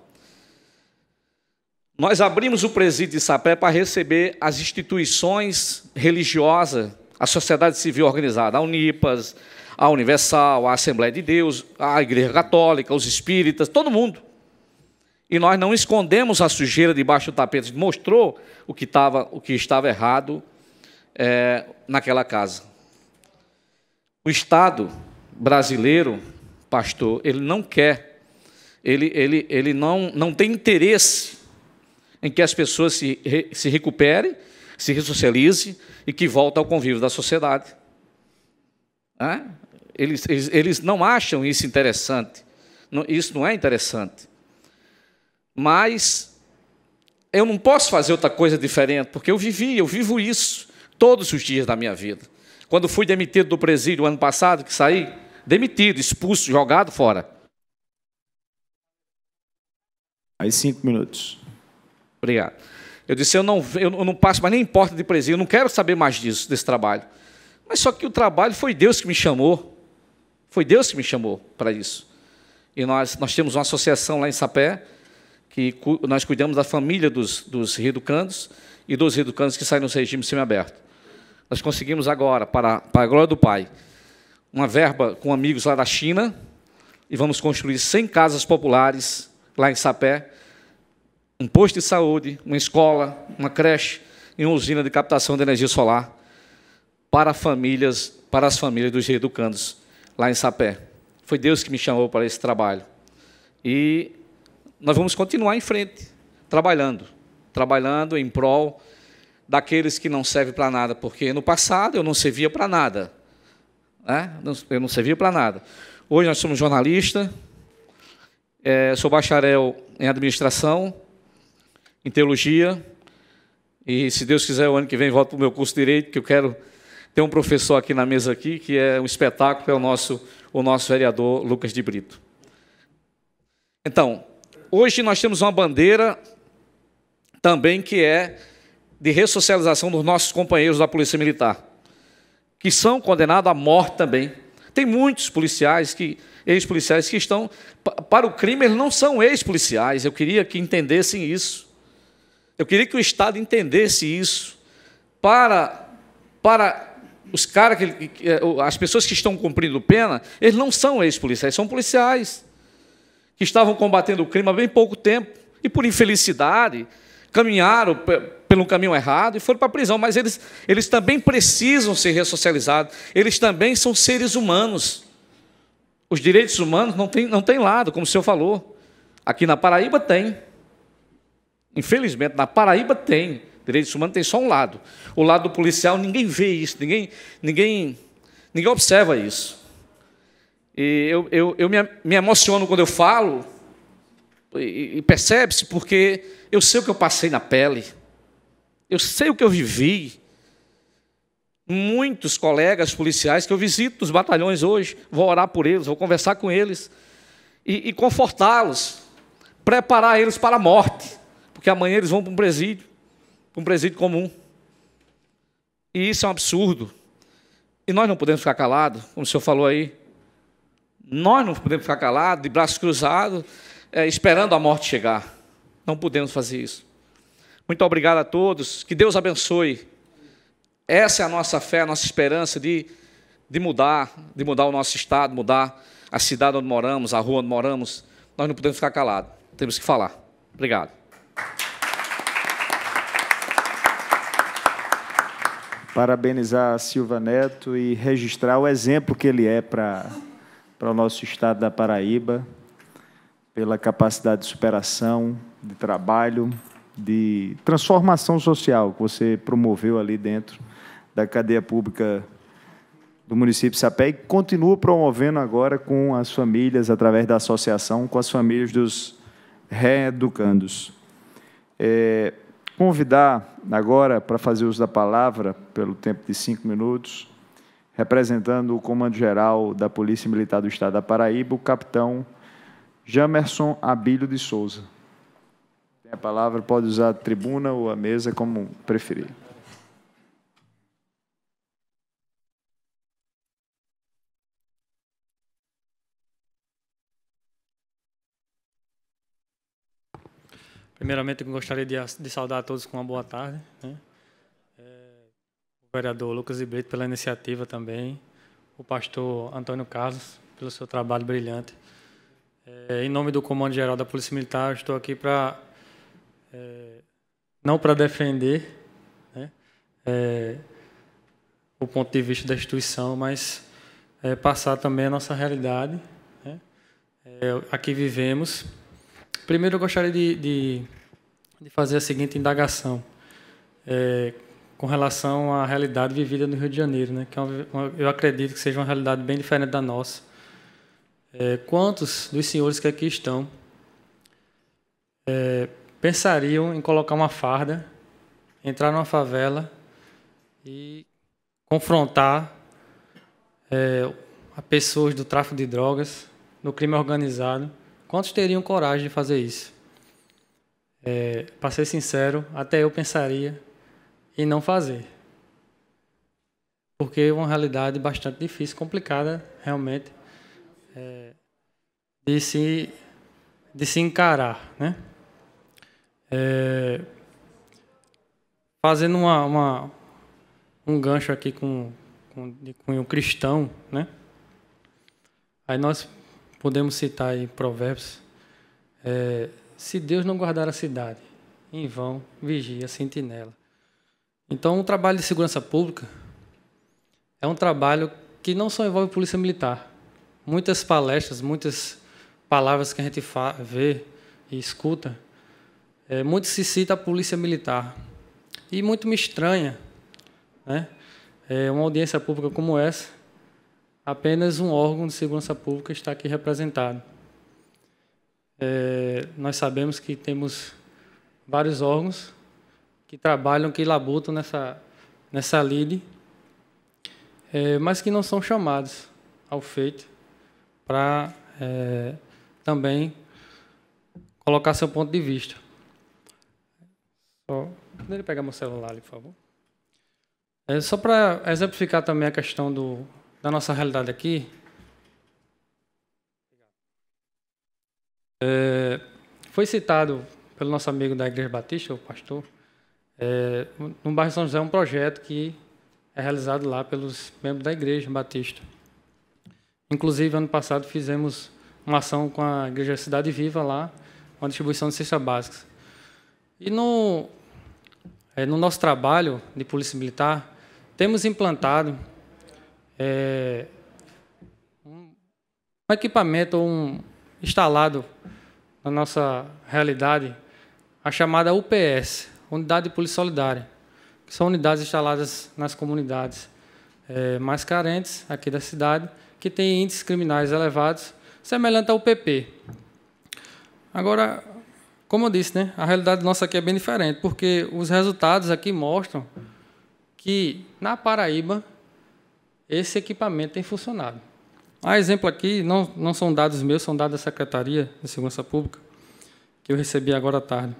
Nós abrimos o presídio de Sapé para receber as instituições religiosas, a sociedade civil organizada, a Unipas, a Universal, a Assembleia de Deus, a Igreja Católica, os espíritas, todo mundo. E nós não escondemos a sujeira debaixo do tapete, mostrou o que, tava, o que estava errado é, naquela casa. O Estado brasileiro, pastor, ele não quer, ele, ele, ele não, não tem interesse em que as pessoas se, se recuperem, se ressocializem e que voltem ao convívio da sociedade. É? Eles, eles, eles não acham isso interessante. Não, isso não é interessante. Mas eu não posso fazer outra coisa diferente, porque eu vivi, eu vivo isso todos os dias da minha vida. Quando fui demitido do presídio ano passado, que saí, demitido, expulso, jogado fora. Aí cinco minutos. Obrigado. Eu disse, eu não, eu não passo mais nem porta de presídio, eu não quero saber mais disso, desse trabalho. Mas só que o trabalho foi Deus que me chamou. Foi Deus que me chamou para isso. E nós, nós temos uma associação lá em Sapé, que cu, nós cuidamos da família dos, dos reeducandos e dos reeducandos que saem no regime semiaberto. Nós conseguimos agora, para, para a glória do Pai, uma verba com amigos lá da China, e vamos construir 100 casas populares lá em Sapé, um posto de saúde, uma escola, uma creche e uma usina de captação de energia solar para famílias, para as famílias dos reeducandos lá em Sapé. Foi Deus que me chamou para esse trabalho. E nós vamos continuar em frente, trabalhando, trabalhando em prol daqueles que não servem para nada, porque no passado eu não servia para nada. Né? Eu não servia para nada. Hoje nós somos jornalista, é, sou bacharel em administração, em teologia, e se Deus quiser, o ano que vem volto para o meu curso de direito, que eu quero tem um professor aqui na mesa aqui que é um espetáculo, é o nosso, o nosso vereador Lucas de Brito. Então, hoje nós temos uma bandeira também que é de ressocialização dos nossos companheiros da Polícia Militar, que são condenados à morte também. Tem muitos policiais que ex-policiais que estão para o crime, eles não são ex-policiais. Eu queria que entendessem isso. Eu queria que o Estado entendesse isso para para os caras que, eh, as pessoas que estão cumprindo pena, eles não são ex-policiais, são policiais que estavam combatendo o crime há bem pouco tempo e por infelicidade caminharam pelo caminho errado e foram para a prisão, mas eles, eles também precisam ser ressocializados, eles também são seres humanos. Os direitos humanos não têm não tem lado, como o senhor falou. Aqui na Paraíba tem. Infelizmente, na Paraíba tem. Direitos humanos tem só um lado. O lado policial, ninguém vê isso, ninguém, ninguém, ninguém observa isso. E eu, eu, eu me, me emociono quando eu falo, e, e percebe-se, porque eu sei o que eu passei na pele, eu sei o que eu vivi. Muitos colegas policiais que eu visito nos batalhões hoje, vou orar por eles, vou conversar com eles e, e confortá-los, preparar eles para a morte, porque amanhã eles vão para um presídio para um presídio comum. E isso é um absurdo. E nós não podemos ficar calados, como o senhor falou aí. Nós não podemos ficar calados, de braços cruzados, é, esperando a morte chegar. Não podemos fazer isso. Muito obrigado a todos. Que Deus abençoe. Essa é a nossa fé, a nossa esperança de, de mudar, de mudar o nosso estado, mudar a cidade onde moramos, a rua onde moramos. Nós não podemos ficar calados. Temos que falar. Obrigado. parabenizar a Silva Neto e registrar o exemplo que ele é para o nosso estado da Paraíba, pela capacidade de superação, de trabalho, de transformação social que você promoveu ali dentro da cadeia pública do município de Sapé e continua promovendo agora com as famílias, através da associação, com as famílias dos reeducandos. É, convidar agora para fazer uso da palavra, pelo tempo de cinco minutos, representando o Comando-Geral da Polícia Militar do Estado da Paraíba, o capitão Jamerson Abílio de Souza. Tem a palavra, pode usar a tribuna ou a mesa, como preferir. Primeiramente, gostaria de, de saudar a todos com uma boa tarde. Né? É, o vereador Lucas Ibrito pela iniciativa também, o pastor Antônio Carlos pelo seu trabalho brilhante. É, em nome do Comando Geral da Polícia Militar, estou aqui para é, não para defender né, é, o ponto de vista da instituição, mas é, passar também a nossa realidade. Né? É, aqui vivemos Primeiro, eu gostaria de, de, de fazer a seguinte indagação é, com relação à realidade vivida no Rio de Janeiro, né? que é uma, eu acredito que seja uma realidade bem diferente da nossa. É, quantos dos senhores que aqui estão é, pensariam em colocar uma farda, entrar numa favela e confrontar é, pessoas do tráfico de drogas, do crime organizado, Quantos teriam coragem de fazer isso? É, para ser sincero, até eu pensaria em não fazer. Porque é uma realidade bastante difícil, complicada, realmente, é, de, se, de se encarar. Né? É, fazendo uma, uma, um gancho aqui com, com, com um cristão, né? aí nós Podemos citar em Provérbios: é, se Deus não guardar a cidade, em vão vigia a sentinela. Então, o trabalho de segurança pública é um trabalho que não só envolve polícia militar. Muitas palestras, muitas palavras que a gente vê e escuta, é, muito se cita a polícia militar. E muito me estranha né? É, uma audiência pública como essa apenas um órgão de segurança pública está aqui representado. É, nós sabemos que temos vários órgãos que trabalham, que labutam nessa, nessa lide, é, mas que não são chamados ao feito para é, também colocar seu ponto de vista. poderia pegar meu celular ali, por favor? É, só para exemplificar também a questão do, da nossa realidade aqui. É, foi citado pelo nosso amigo da Igreja Batista, o pastor, é, no bairro São José, um projeto que é realizado lá pelos membros da Igreja Batista. Inclusive, ano passado, fizemos uma ação com a Igreja Cidade Viva lá, uma distribuição de cestas básicas. E no, é, no nosso trabalho de Polícia Militar, temos implantado é, um equipamento um, instalado na nossa realidade, a chamada UPS, Unidade de Polícia Solidária, que são unidades instaladas nas comunidades é, mais carentes aqui da cidade, que têm índices criminais elevados, semelhante ao PP. Agora, como eu disse, né, a realidade nossa aqui é bem diferente, porque os resultados aqui mostram que, na Paraíba, esse equipamento tem funcionado. Há exemplo aqui, não, não são dados meus, são dados da Secretaria de Segurança Pública, que eu recebi agora à tarde.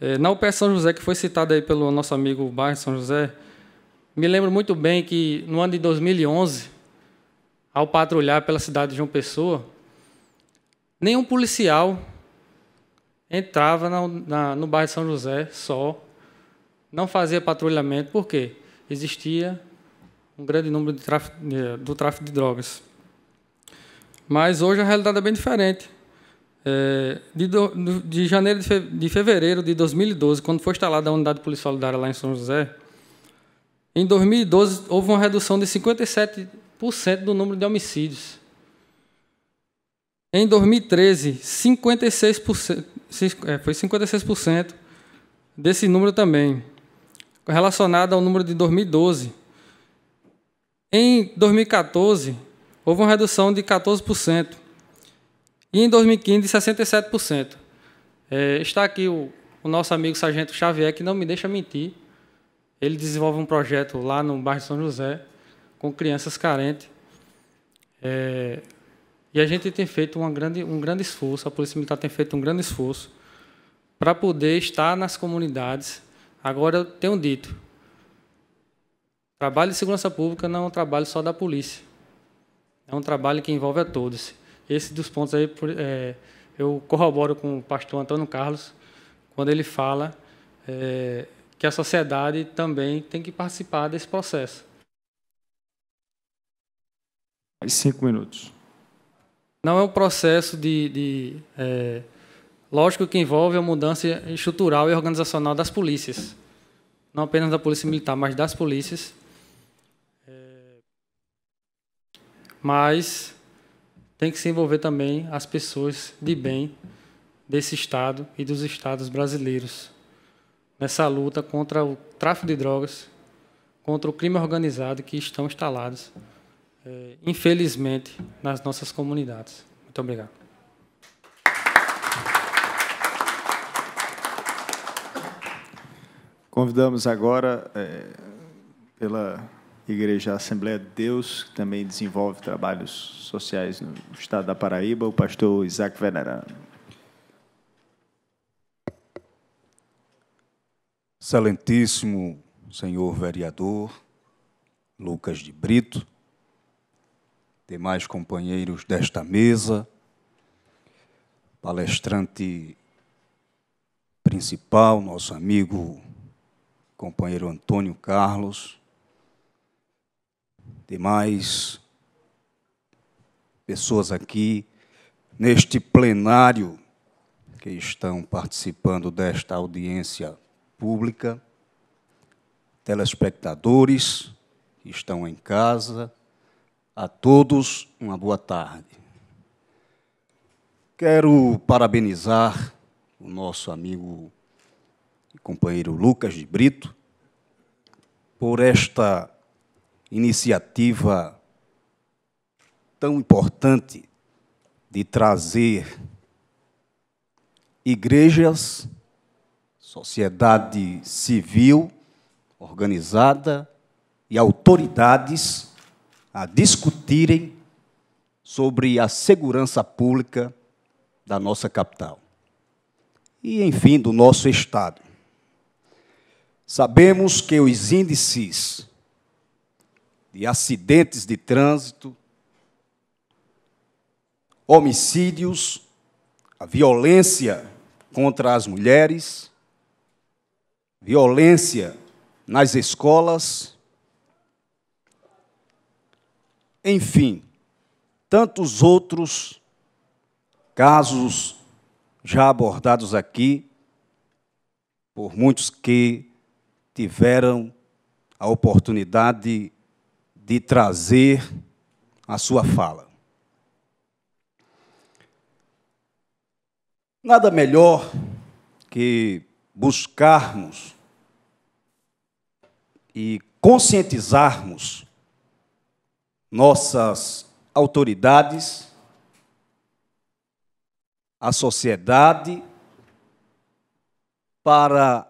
É, na UPE São José, que foi citada aí pelo nosso amigo bairro São José, me lembro muito bem que no ano de 2011, ao patrulhar pela cidade de João Pessoa, nenhum policial entrava na, na, no bairro São José só, não fazia patrulhamento, por quê? Existia um grande número tráfico, do tráfico de drogas. Mas hoje a realidade é bem diferente. É, de, do, de, janeiro de, de, fevereiro de 2012, quando foi instalada a unidade policial solidária lá em São José, em 2012 houve uma redução de 57% do número de homicídios. Em 2013, 56%, é, foi 56% desse número também, relacionado ao número de 2012 em 2014, houve uma redução de 14%. E em 2015, 67%. É, está aqui o, o nosso amigo Sargento Xavier, que não me deixa mentir. Ele desenvolve um projeto lá no bairro de São José, com crianças carentes. É, e a gente tem feito uma grande, um grande esforço, a Polícia Militar tem feito um grande esforço para poder estar nas comunidades. Agora, eu tenho dito, Trabalho de segurança pública não é um trabalho só da polícia. É um trabalho que envolve a todos. Esse dos pontos aí, é, eu corroboro com o pastor Antônio Carlos, quando ele fala é, que a sociedade também tem que participar desse processo. Mais cinco minutos. Não é um processo de. de é, lógico que envolve a mudança estrutural e organizacional das polícias. Não apenas da polícia militar, mas das polícias. mas tem que se envolver também as pessoas de bem desse estado e dos estados brasileiros nessa luta contra o tráfico de drogas, contra o crime organizado que estão instalados, é, infelizmente, nas nossas comunidades. Muito obrigado. Convidamos agora, é, pela Igreja Assembleia de Deus, que também desenvolve trabalhos sociais no estado da Paraíba, o pastor Isaac Venerano. Excelentíssimo senhor vereador Lucas de Brito, demais companheiros desta mesa, palestrante principal, nosso amigo companheiro Antônio Carlos, demais pessoas aqui neste plenário que estão participando desta audiência pública, telespectadores que estão em casa, a todos uma boa tarde. Quero parabenizar o nosso amigo e companheiro Lucas de Brito por esta iniciativa tão importante de trazer igrejas, sociedade civil organizada e autoridades a discutirem sobre a segurança pública da nossa capital e, enfim, do nosso Estado. Sabemos que os índices de acidentes de trânsito, homicídios, a violência contra as mulheres, violência nas escolas, enfim, tantos outros casos já abordados aqui por muitos que tiveram a oportunidade de trazer a sua fala. Nada melhor que buscarmos e conscientizarmos nossas autoridades, a sociedade, para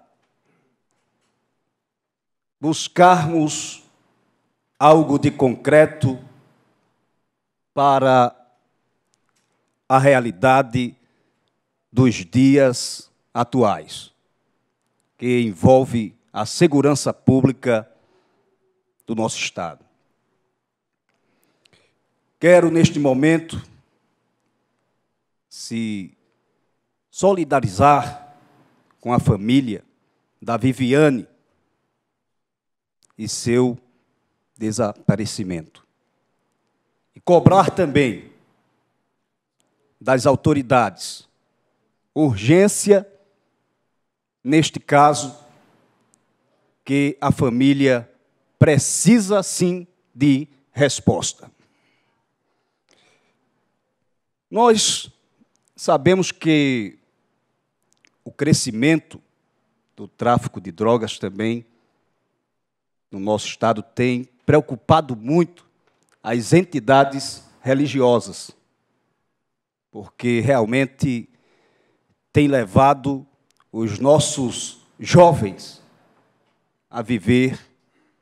buscarmos algo de concreto para a realidade dos dias atuais, que envolve a segurança pública do nosso Estado. Quero, neste momento, se solidarizar com a família da Viviane e seu desaparecimento. E cobrar também das autoridades urgência, neste caso, que a família precisa sim de resposta. Nós sabemos que o crescimento do tráfico de drogas também no nosso estado tem preocupado muito as entidades religiosas, porque realmente tem levado os nossos jovens a viver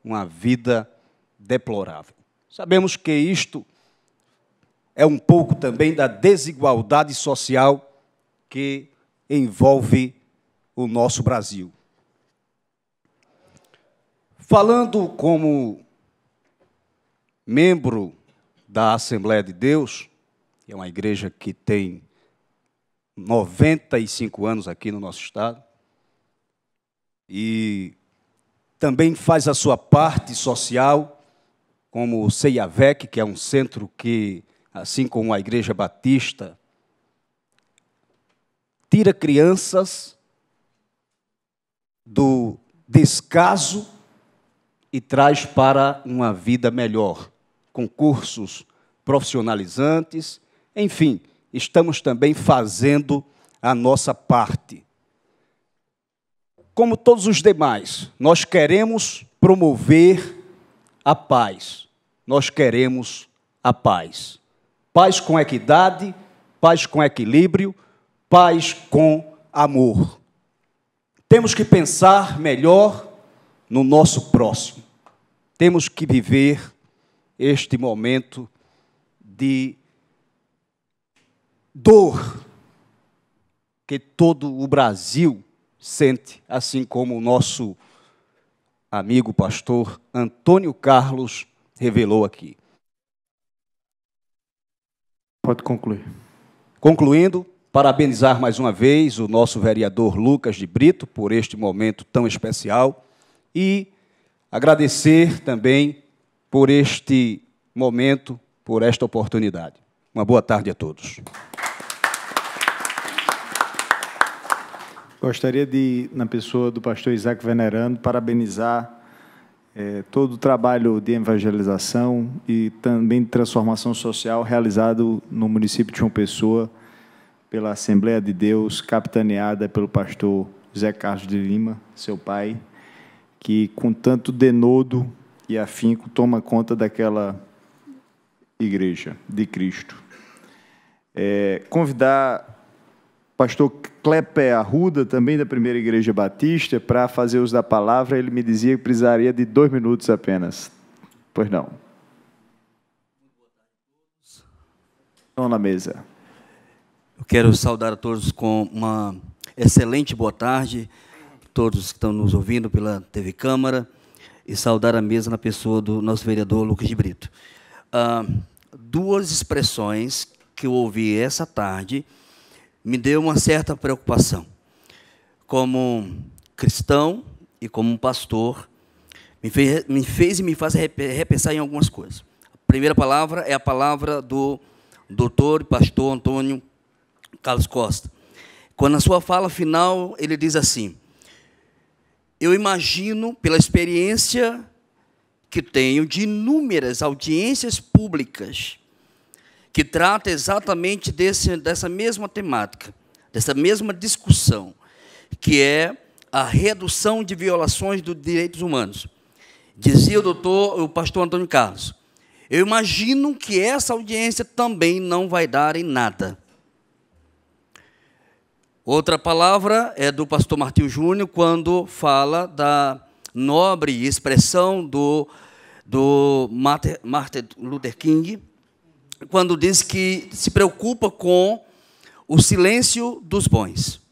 uma vida deplorável. Sabemos que isto é um pouco também da desigualdade social que envolve o nosso Brasil. Falando como membro da Assembleia de Deus, que é uma igreja que tem 95 anos aqui no nosso estado, e também faz a sua parte social, como o CEIAVEC, que é um centro que, assim como a Igreja Batista, tira crianças do descaso e traz para uma vida melhor com cursos profissionalizantes. Enfim, estamos também fazendo a nossa parte. Como todos os demais, nós queremos promover a paz. Nós queremos a paz. Paz com equidade, paz com equilíbrio, paz com amor. Temos que pensar melhor no nosso próximo. Temos que viver este momento de dor que todo o Brasil sente, assim como o nosso amigo pastor Antônio Carlos revelou aqui. Pode concluir. Concluindo, parabenizar mais uma vez o nosso vereador Lucas de Brito por este momento tão especial e agradecer também por este momento, por esta oportunidade. Uma boa tarde a todos. Gostaria de, na pessoa do pastor Isaac Venerando, parabenizar é, todo o trabalho de evangelização e também de transformação social realizado no município de João Pessoa pela Assembleia de Deus, capitaneada pelo pastor Zé Carlos de Lima, seu pai, que com tanto denodo e afinco toma conta daquela igreja de Cristo. É, convidar pastor Clepe Arruda, também da primeira igreja batista, para fazer uso da palavra, ele me dizia que precisaria de dois minutos apenas. Pois não. Estão na mesa. Eu quero saudar a todos com uma excelente boa tarde, todos que estão nos ouvindo pela TV Câmara, e saudar a mesa na pessoa do nosso vereador Lucas de Brito. Ah, duas expressões que eu ouvi essa tarde me deu uma certa preocupação. Como cristão e como pastor, me fez, me fez e me faz repensar em algumas coisas. A primeira palavra é a palavra do doutor e pastor Antônio Carlos Costa. Quando na sua fala final ele diz assim: eu imagino, pela experiência que tenho de inúmeras audiências públicas, que trata exatamente desse, dessa mesma temática, dessa mesma discussão, que é a redução de violações dos direitos humanos. Dizia o doutor, o pastor Antônio Carlos, eu imagino que essa audiência também não vai dar em nada. Outra palavra é do pastor Martinho Júnior, quando fala da nobre expressão do, do Martin Luther King, quando diz que se preocupa com o silêncio dos bons.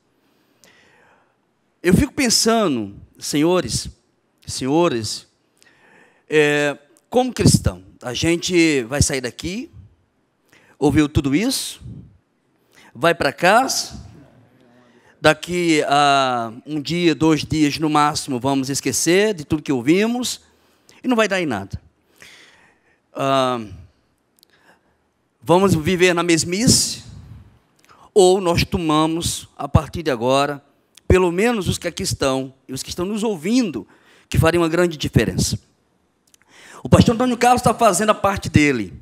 Eu fico pensando, senhores, senhores, é, como cristão, a gente vai sair daqui, ouviu tudo isso, vai para casa daqui a um dia, dois dias no máximo, vamos esquecer de tudo que ouvimos e não vai dar em nada. Ah, vamos viver na mesmice ou nós tomamos, a partir de agora, pelo menos os que aqui estão e os que estão nos ouvindo, que fariam uma grande diferença. O pastor Antônio Carlos está fazendo a parte dele.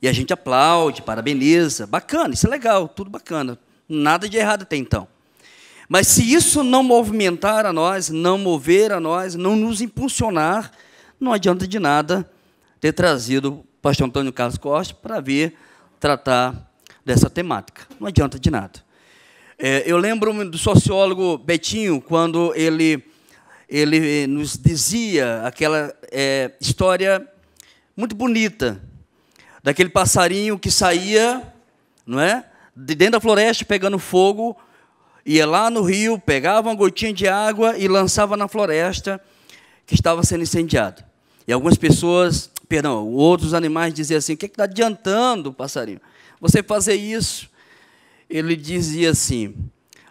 E a gente aplaude, parabeniza. Bacana, isso é legal, tudo bacana. Nada de errado até então. Mas se isso não movimentar a nós, não mover a nós, não nos impulsionar, não adianta de nada ter trazido o pastor Antônio Carlos Costa para vir tratar dessa temática. Não adianta de nada. É, eu lembro do sociólogo Betinho, quando ele, ele nos dizia aquela é, história muito bonita daquele passarinho que saía não é, de dentro da floresta pegando fogo ia lá no rio, pegava uma gotinha de água e lançava na floresta que estava sendo incendiada. E algumas pessoas, perdão, outros animais diziam assim: o que é está adiantando, passarinho? Você fazer isso? Ele dizia assim: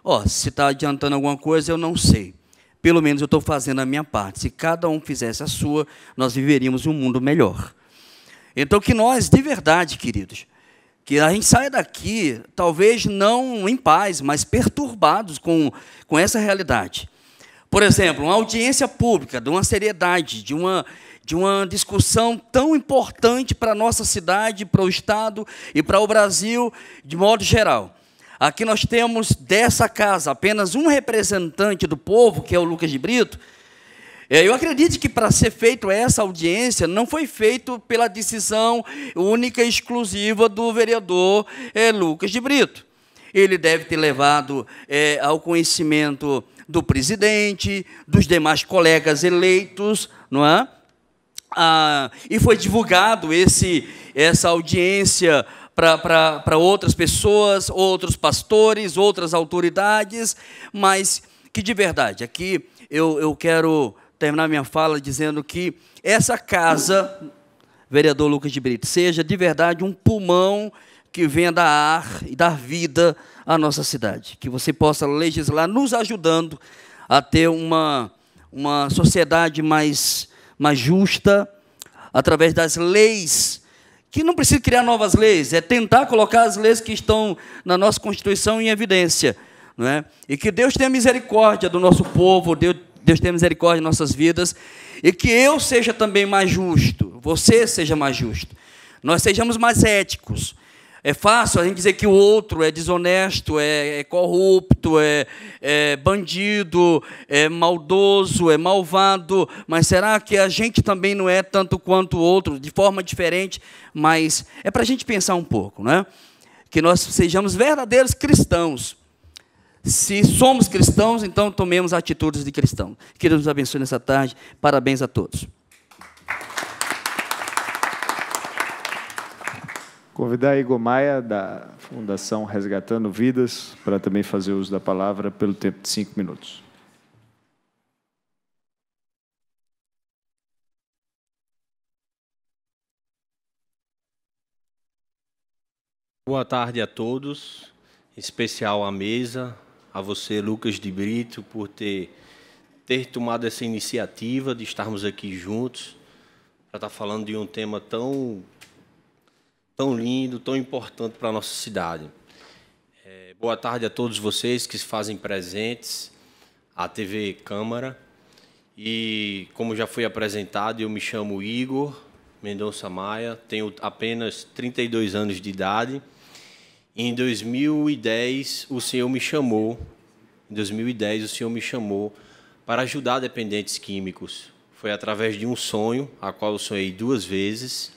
ó, oh, se está adiantando alguma coisa, eu não sei. Pelo menos eu estou fazendo a minha parte. Se cada um fizesse a sua, nós viveríamos um mundo melhor. Então, que nós, de verdade, queridos, que a gente saia daqui, talvez não em paz, mas perturbados com, com essa realidade. Por exemplo, uma audiência pública, de uma seriedade, de uma, de uma discussão tão importante para a nossa cidade, para o Estado e para o Brasil de modo geral. Aqui nós temos dessa casa apenas um representante do povo, que é o Lucas de Brito, é, eu acredito que para ser feito essa audiência não foi feito pela decisão única e exclusiva do vereador é, Lucas de Brito. Ele deve ter levado é, ao conhecimento do presidente, dos demais colegas eleitos, não é? Ah, e foi divulgado esse, essa audiência para outras pessoas, outros pastores, outras autoridades, mas que de verdade, aqui eu, eu quero terminar minha fala dizendo que essa casa, vereador Lucas de Brito, seja de verdade um pulmão que venha dar ar e dar vida à nossa cidade. Que você possa legislar, nos ajudando a ter uma, uma sociedade mais, mais justa, através das leis, que não precisa criar novas leis, é tentar colocar as leis que estão na nossa Constituição em evidência. Não é? E que Deus tenha misericórdia do nosso povo, Deus Deus tenha misericórdia em nossas vidas e que eu seja também mais justo, você seja mais justo, nós sejamos mais éticos. É fácil a gente dizer que o outro é desonesto, é, é corrupto, é, é, bandido, é maldoso, é malvado, mas será que a gente também não é tanto quanto o outro, de forma diferente? Mas é para a gente pensar um pouco, né? Que nós sejamos verdadeiros cristãos se somos cristãos, então tomemos atitudes de cristão. Que Deus nos abençoe nessa tarde. Parabéns a todos. Convidar Igor Maia, da Fundação Resgatando Vidas, para também fazer uso da palavra pelo tempo de cinco minutos. Boa tarde a todos, em especial à mesa, a você, Lucas de Brito, por ter, ter tomado essa iniciativa de estarmos aqui juntos para estar tá falando de um tema tão, tão lindo, tão importante para a nossa cidade. É, boa tarde a todos vocês que se fazem presentes à TV Câmara. E, como já foi apresentado, eu me chamo Igor Mendonça Maia, tenho apenas 32 anos de idade. Em 2010, o Senhor me chamou. Em 2010, o Senhor me chamou para ajudar dependentes químicos. Foi através de um sonho, a qual eu sonhei duas vezes,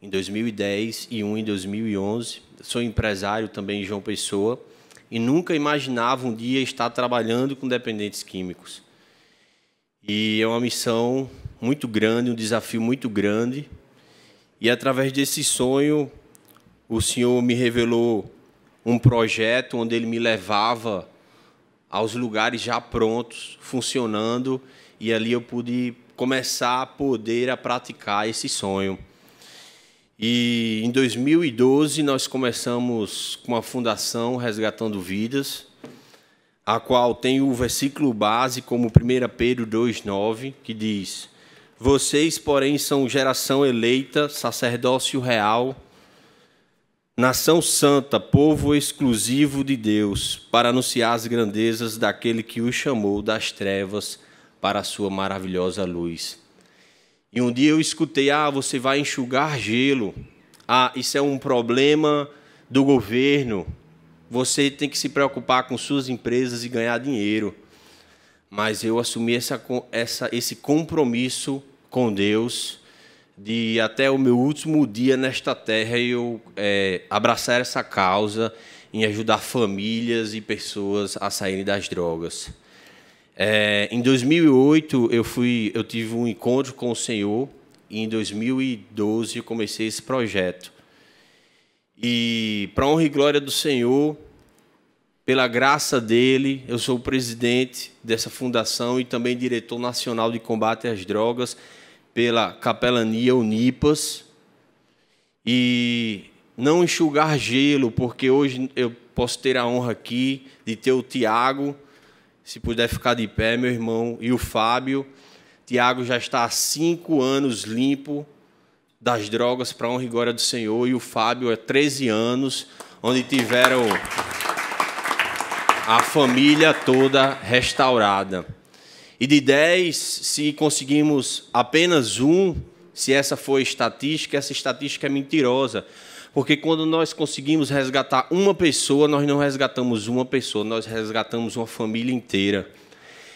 em 2010 e um em 2011. Sou empresário também em João Pessoa e nunca imaginava um dia estar trabalhando com dependentes químicos. E é uma missão muito grande, um desafio muito grande. E através desse sonho, o Senhor me revelou um projeto onde ele me levava aos lugares já prontos, funcionando, e ali eu pude começar a poder a praticar esse sonho. E em 2012 nós começamos com a Fundação Resgatando Vidas, a qual tem o versículo base como 1 Pedro 2,9, que diz: Vocês, porém, são geração eleita, sacerdócio real, nação santa, povo exclusivo de Deus, para anunciar as grandezas daquele que o chamou das trevas para a sua maravilhosa luz. E um dia eu escutei: ah, você vai enxugar gelo. Ah, isso é um problema do governo. Você tem que se preocupar com suas empresas e ganhar dinheiro. Mas eu assumi essa, essa, esse compromisso com Deus de até o meu último dia nesta terra eu é, abraçar essa causa em ajudar famílias e pessoas a saírem das drogas. É, em 2008 eu fui, eu tive um encontro com o Senhor e em 2012 eu comecei esse projeto. E para honra e glória do Senhor, pela graça dele, eu sou o presidente dessa fundação e também diretor nacional de combate às drogas pela capelania Unipas e não enxugar gelo, porque hoje eu posso ter a honra aqui de ter o Tiago, se puder ficar de pé, meu irmão, e o Fábio. Tiago já está há cinco anos limpo das drogas para a honra e glória do Senhor, e o Fábio é 13 anos, onde tiveram a família toda restaurada. E de 10, se conseguimos apenas um, se essa foi estatística, essa estatística é mentirosa. Porque quando nós conseguimos resgatar uma pessoa, nós não resgatamos uma pessoa, nós resgatamos uma família inteira.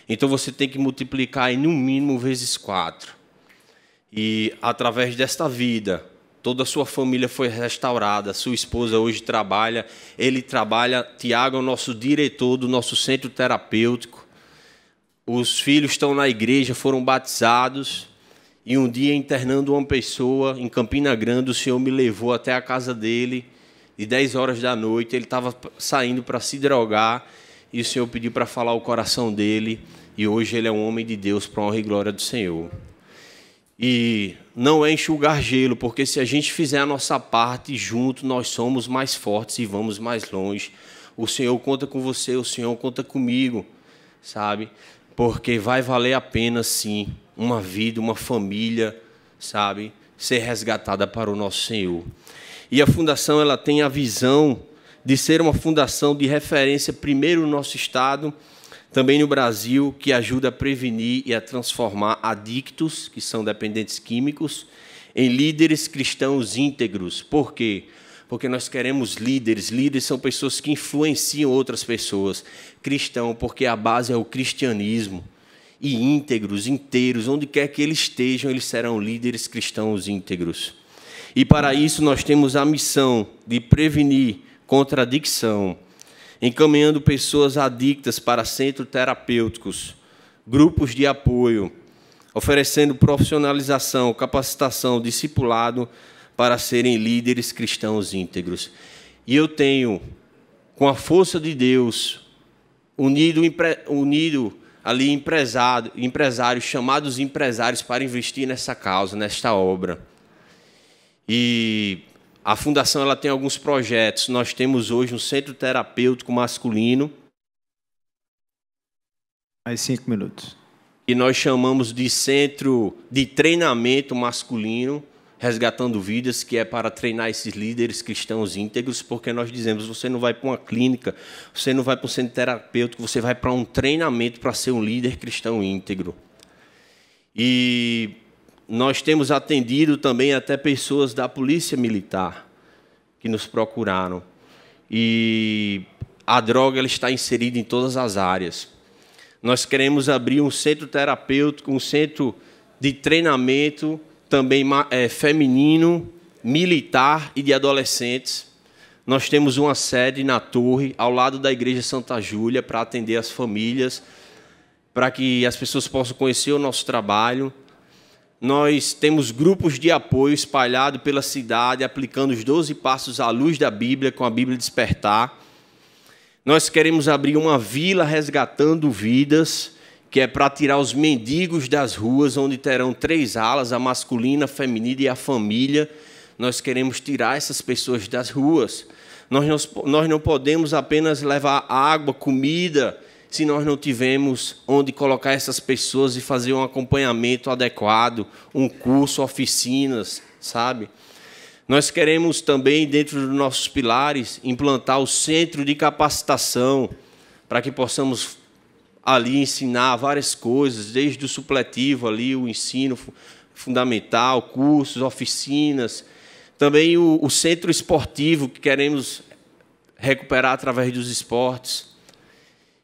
Então você tem que multiplicar em no mínimo vezes quatro. E através desta vida, toda a sua família foi restaurada, sua esposa hoje trabalha, ele trabalha, Tiago é o nosso diretor do nosso centro terapêutico os filhos estão na igreja, foram batizados, e um dia, internando uma pessoa em Campina Grande, o Senhor me levou até a casa dele, e 10 horas da noite, ele estava saindo para se drogar, e o Senhor pediu para falar o coração dele, e hoje ele é um homem de Deus, para honra e glória do Senhor. E não é enxugar gelo, porque se a gente fizer a nossa parte junto, nós somos mais fortes e vamos mais longe. O Senhor conta com você, o Senhor conta comigo, sabe? porque vai valer a pena, sim, uma vida, uma família, sabe, ser resgatada para o nosso Senhor. E a fundação ela tem a visão de ser uma fundação de referência primeiro no nosso estado, também no Brasil, que ajuda a prevenir e a transformar adictos, que são dependentes químicos, em líderes cristãos íntegros. Por quê? Porque porque nós queremos líderes. Líderes são pessoas que influenciam outras pessoas. Cristão, porque a base é o cristianismo. E íntegros, inteiros, onde quer que eles estejam, eles serão líderes cristãos íntegros. E para isso nós temos a missão de prevenir contradição, encaminhando pessoas adictas para centros terapêuticos, grupos de apoio, oferecendo profissionalização, capacitação, discipulado para serem líderes cristãos íntegros. E eu tenho, com a força de Deus, unido, empre, unido ali empresário, empresários, chamados empresários para investir nessa causa, nesta obra. E a fundação ela tem alguns projetos. Nós temos hoje um centro terapêutico masculino. Mais cinco minutos. E nós chamamos de centro de treinamento masculino resgatando vidas, que é para treinar esses líderes cristãos íntegros, porque nós dizemos: você não vai para uma clínica, você não vai para um centro terapêutico, você vai para um treinamento para ser um líder cristão íntegro. E nós temos atendido também até pessoas da Polícia Militar que nos procuraram. E a droga ela está inserida em todas as áreas. Nós queremos abrir um centro terapêutico, um centro de treinamento também é, feminino, militar e de adolescentes. Nós temos uma sede na Torre, ao lado da Igreja Santa Júlia, para atender as famílias, para que as pessoas possam conhecer o nosso trabalho. Nós temos grupos de apoio espalhados pela cidade, aplicando os 12 passos à luz da Bíblia, com a Bíblia Despertar. Nós queremos abrir uma vila resgatando vidas que é para tirar os mendigos das ruas, onde terão três alas, a masculina, a feminina e a família. Nós queremos tirar essas pessoas das ruas. Nós não, nós não podemos apenas levar água, comida, se nós não tivermos onde colocar essas pessoas e fazer um acompanhamento adequado, um curso, oficinas, sabe? Nós queremos também, dentro dos nossos pilares, implantar o centro de capacitação para que possamos ali ensinar várias coisas, desde o supletivo ali, o ensino fundamental, cursos, oficinas. Também o, o centro esportivo que queremos recuperar através dos esportes.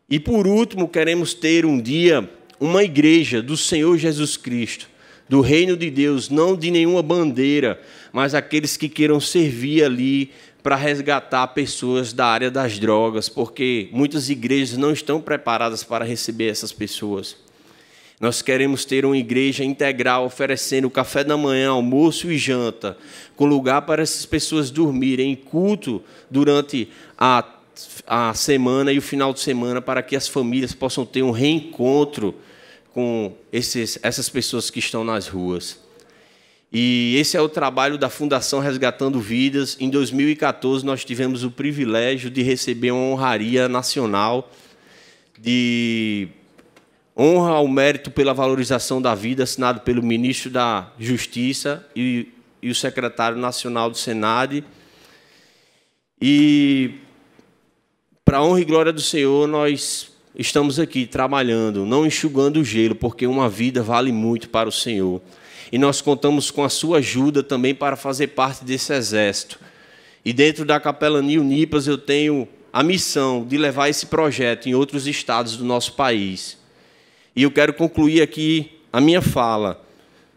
E por último, queremos ter um dia uma igreja do Senhor Jesus Cristo, do reino de Deus, não de nenhuma bandeira, mas aqueles que queiram servir ali para resgatar pessoas da área das drogas, porque muitas igrejas não estão preparadas para receber essas pessoas. Nós queremos ter uma igreja integral oferecendo café da manhã, almoço e janta, com lugar para essas pessoas dormirem, culto durante a, a semana e o final de semana, para que as famílias possam ter um reencontro com esses, essas pessoas que estão nas ruas. E esse é o trabalho da Fundação Resgatando Vidas. Em 2014, nós tivemos o privilégio de receber uma honraria nacional de honra ao mérito pela valorização da vida, assinado pelo ministro da Justiça e, e o secretário nacional do Senado. E, para honra e glória do Senhor, nós estamos aqui trabalhando, não enxugando o gelo, porque uma vida vale muito para o Senhor e nós contamos com a sua ajuda também para fazer parte desse exército. E dentro da Capelania Unipas eu tenho a missão de levar esse projeto em outros estados do nosso país. E eu quero concluir aqui a minha fala,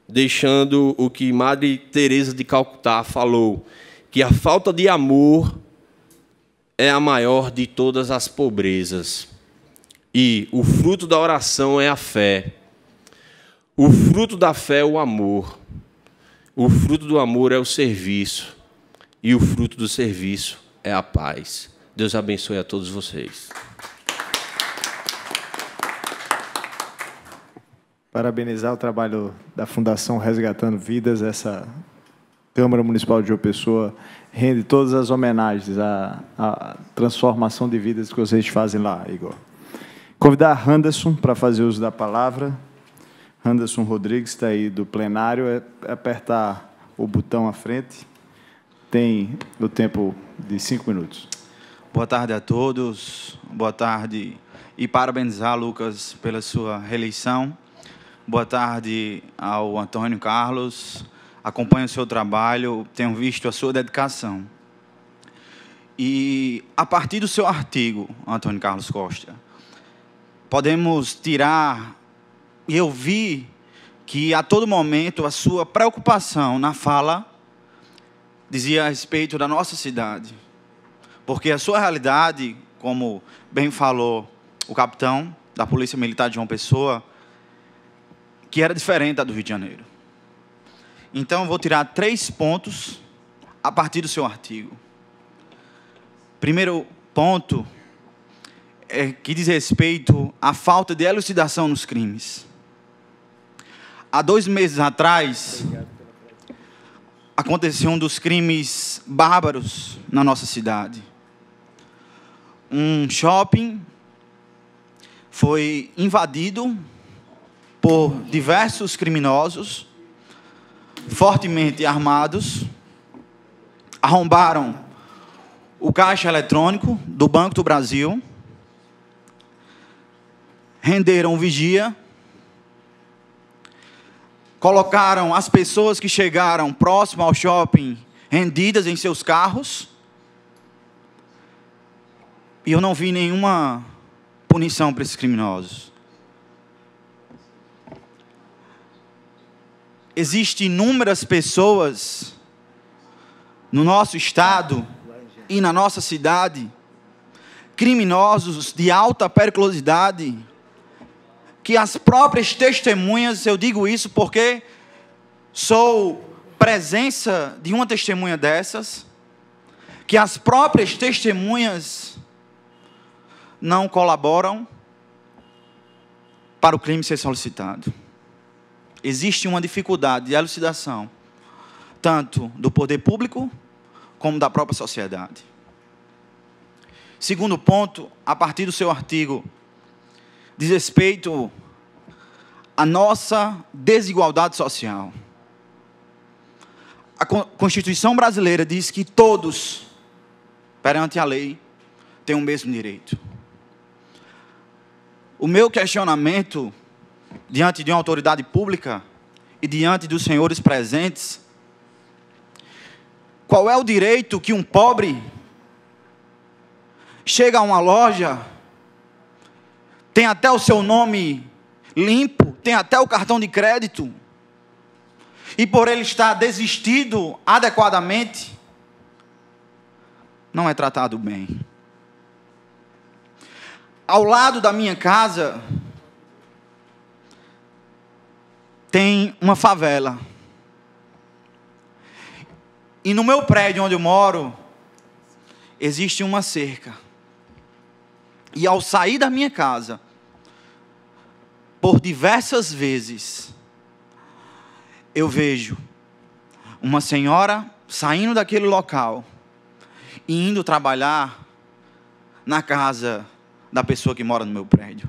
deixando o que Madre Teresa de Calcutá falou, que a falta de amor é a maior de todas as pobrezas. E o fruto da oração é a fé. O fruto da fé é o amor. O fruto do amor é o serviço. E o fruto do serviço é a paz. Deus abençoe a todos vocês. Parabenizar o trabalho da Fundação Resgatando Vidas, essa Câmara Municipal de João Pessoa rende todas as homenagens à, à transformação de vidas que vocês fazem lá, Igor. Convidar Anderson para fazer uso da palavra. Anderson Rodrigues está aí do plenário, é, é apertar o botão à frente. Tem o tempo de cinco minutos. Boa tarde a todos. Boa tarde e parabenizar Lucas pela sua reeleição. Boa tarde ao Antônio Carlos. Acompanho o seu trabalho, tenho visto a sua dedicação. E a partir do seu artigo, Antônio Carlos Costa, podemos tirar eu vi que a todo momento a sua preocupação na fala dizia a respeito da nossa cidade. Porque a sua realidade, como bem falou o capitão da Polícia Militar de João Pessoa, que era diferente da do Rio de Janeiro. Então eu vou tirar três pontos a partir do seu artigo. Primeiro ponto é que diz respeito à falta de elucidação nos crimes. Há dois meses atrás, aconteceu um dos crimes bárbaros na nossa cidade. Um shopping foi invadido por diversos criminosos, fortemente armados, arrombaram o caixa eletrônico do Banco do Brasil, renderam o vigia colocaram as pessoas que chegaram próximo ao shopping rendidas em seus carros. E eu não vi nenhuma punição para esses criminosos. Existem inúmeras pessoas no nosso estado e na nossa cidade, criminosos de alta periculosidade, que as próprias testemunhas, eu digo isso porque sou presença de uma testemunha dessas, que as próprias testemunhas não colaboram para o crime ser solicitado. Existe uma dificuldade de elucidação, tanto do poder público como da própria sociedade. Segundo ponto, a partir do seu artigo diz respeito à nossa desigualdade social. A Constituição brasileira diz que todos, perante a lei, têm o mesmo direito. O meu questionamento diante de uma autoridade pública e diante dos senhores presentes, qual é o direito que um pobre chega a uma loja tem até o seu nome limpo, tem até o cartão de crédito, e por ele estar desistido adequadamente, não é tratado bem. Ao lado da minha casa tem uma favela. E no meu prédio onde eu moro, existe uma cerca. E ao sair da minha casa, por diversas vezes, eu vejo uma senhora saindo daquele local e indo trabalhar na casa da pessoa que mora no meu prédio.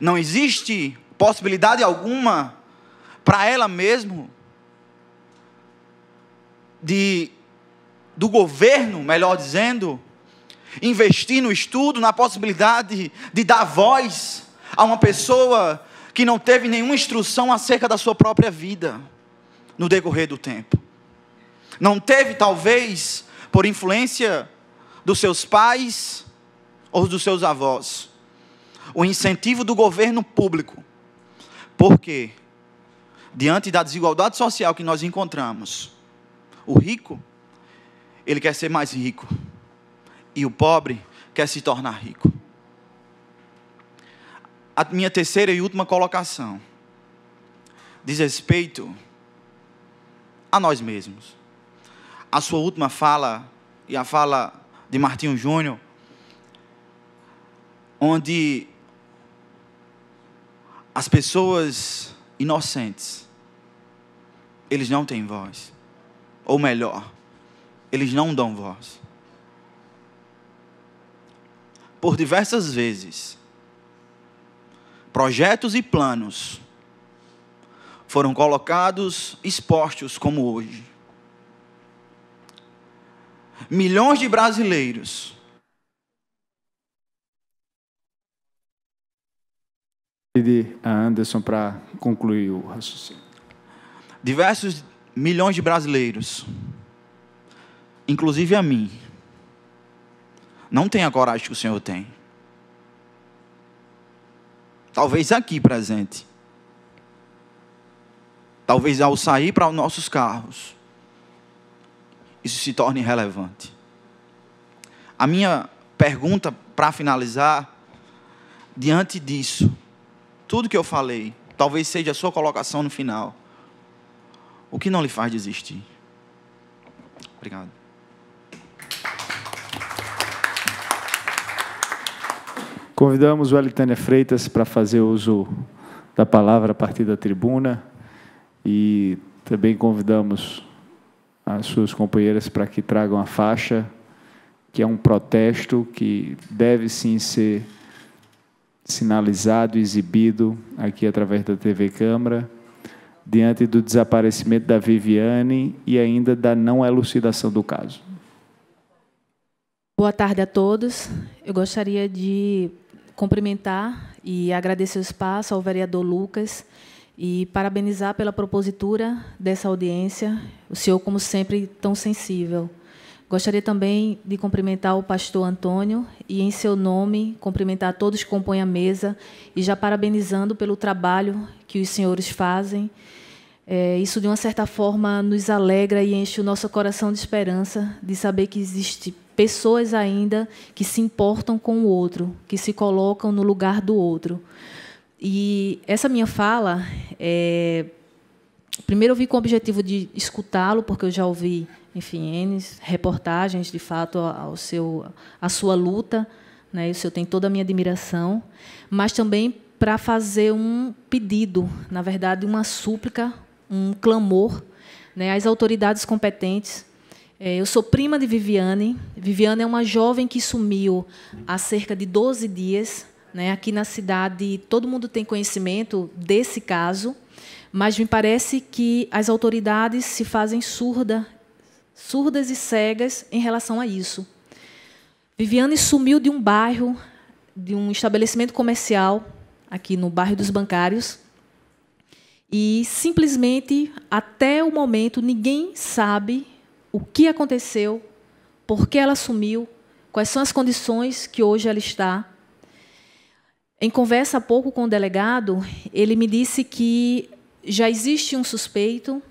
Não existe possibilidade alguma para ela mesmo de do governo, melhor dizendo, investir no estudo, na possibilidade de dar voz a uma pessoa que não teve nenhuma instrução acerca da sua própria vida no decorrer do tempo. Não teve, talvez, por influência dos seus pais ou dos seus avós, o incentivo do governo público. Porque, diante da desigualdade social que nós encontramos, o rico, ele quer ser mais rico. E o pobre quer se tornar rico a minha terceira e última colocação diz respeito a nós mesmos. A sua última fala e a fala de Martinho Júnior, onde as pessoas inocentes, eles não têm voz. Ou melhor, eles não dão voz. Por diversas vezes, projetos e planos foram colocados expostos como hoje. Milhões de brasileiros pedir a Anderson para concluir o raciocínio. Diversos milhões de brasileiros, inclusive a mim, não têm a coragem que o Senhor tem. Talvez aqui presente. Talvez ao sair para os nossos carros, isso se torne relevante. A minha pergunta para finalizar, diante disso, tudo que eu falei, talvez seja a sua colocação no final. O que não lhe faz desistir? Obrigado. Convidamos o Elitânia Freitas para fazer uso da palavra a partir da tribuna e também convidamos as suas companheiras para que tragam a faixa, que é um protesto que deve sim ser sinalizado, exibido aqui através da TV Câmara, diante do desaparecimento da Viviane e ainda da não elucidação do caso. Boa tarde a todos. Eu gostaria de cumprimentar e agradecer o espaço ao vereador Lucas e parabenizar pela propositura dessa audiência, o senhor, como sempre, tão sensível. Gostaria também de cumprimentar o pastor Antônio e, em seu nome, cumprimentar todos que compõem a mesa e já parabenizando pelo trabalho que os senhores fazem. É, isso, de uma certa forma, nos alegra e enche o nosso coração de esperança de saber que existe pessoas ainda que se importam com o outro, que se colocam no lugar do outro. E essa minha fala, é, primeiro eu vi com o objetivo de escutá-lo, porque eu já ouvi, enfim, reportagens de fato ao seu, à sua luta, né? E o senhor tem toda a minha admiração, mas também para fazer um pedido, na verdade, uma súplica, um clamor, né, às autoridades competentes é, eu sou prima de Viviane. Viviane é uma jovem que sumiu há cerca de 12 dias. Né? Aqui na cidade, todo mundo tem conhecimento desse caso, mas me parece que as autoridades se fazem surda, surdas e cegas em relação a isso. Viviane sumiu de um bairro, de um estabelecimento comercial, aqui no bairro dos Bancários, e simplesmente, até o momento, ninguém sabe o que aconteceu, por que ela sumiu, quais são as condições que hoje ela está. Em conversa há pouco com o delegado, ele me disse que já existe um suspeito,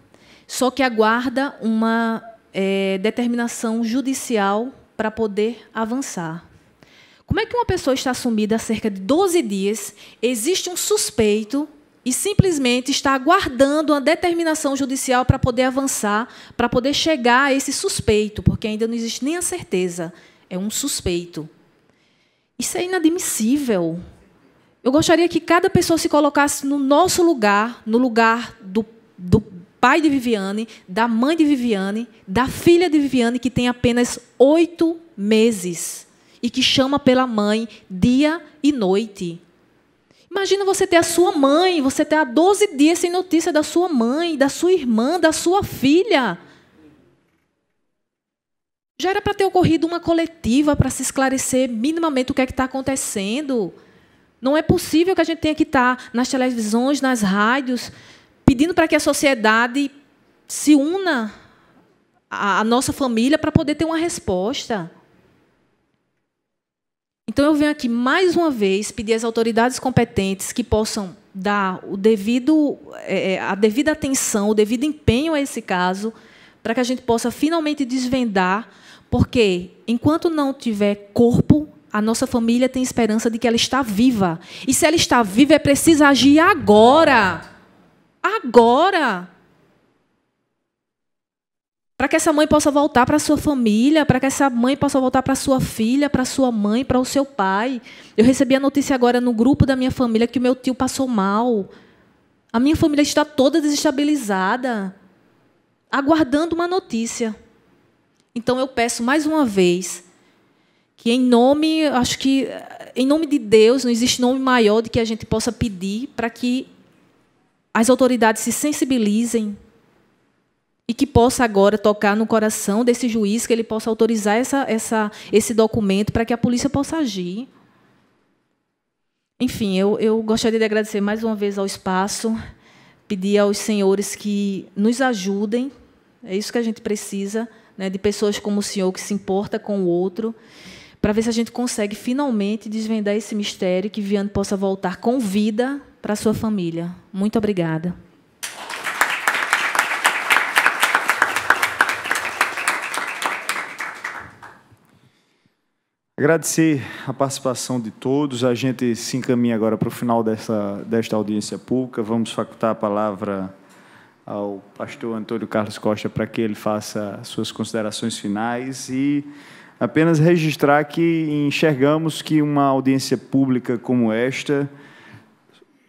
só que aguarda uma é, determinação judicial para poder avançar. Como é que uma pessoa está sumida há cerca de 12 dias, existe um suspeito e simplesmente está aguardando uma determinação judicial para poder avançar, para poder chegar a esse suspeito, porque ainda não existe nem a certeza, é um suspeito. Isso é inadmissível. Eu gostaria que cada pessoa se colocasse no nosso lugar, no lugar do, do pai de Viviane, da mãe de Viviane, da filha de Viviane, que tem apenas oito meses e que chama pela mãe dia e noite. Imagina você ter a sua mãe, você ter há 12 dias sem notícia da sua mãe, da sua irmã, da sua filha. Já era para ter ocorrido uma coletiva para se esclarecer minimamente o que é que está acontecendo. Não é possível que a gente tenha que estar tá nas televisões, nas rádios, pedindo para que a sociedade se una à nossa família para poder ter uma resposta. Então, eu venho aqui mais uma vez pedir às autoridades competentes que possam dar o devido, é, é, a devida atenção, o devido empenho a esse caso, para que a gente possa finalmente desvendar, porque enquanto não tiver corpo, a nossa família tem esperança de que ela está viva. E se ela está viva, é preciso agir agora. Agora! para que essa mãe possa voltar para sua família, para que essa mãe possa voltar para sua filha, para sua mãe, para o seu pai. Eu recebi a notícia agora no grupo da minha família que o meu tio passou mal. A minha família está toda desestabilizada, aguardando uma notícia. Então eu peço mais uma vez que em nome, acho que eh, em nome de Deus, não existe nome maior de que a gente possa pedir para que as autoridades se sensibilizem e que possa agora tocar no coração desse juiz, que ele possa autorizar essa, essa, esse documento para que a polícia possa agir. Enfim, eu, eu gostaria de agradecer mais uma vez ao espaço, pedir aos senhores que nos ajudem, é isso que a gente precisa, né, de pessoas como o senhor que se importa com o outro, para ver se a gente consegue finalmente desvendar esse mistério e que Viane possa voltar com vida para a sua família. Muito obrigada. Agradecer a participação de todos. A gente se encaminha agora para o final dessa, desta audiência pública. Vamos facultar a palavra ao pastor Antônio Carlos Costa para que ele faça suas considerações finais e apenas registrar que enxergamos que uma audiência pública como esta,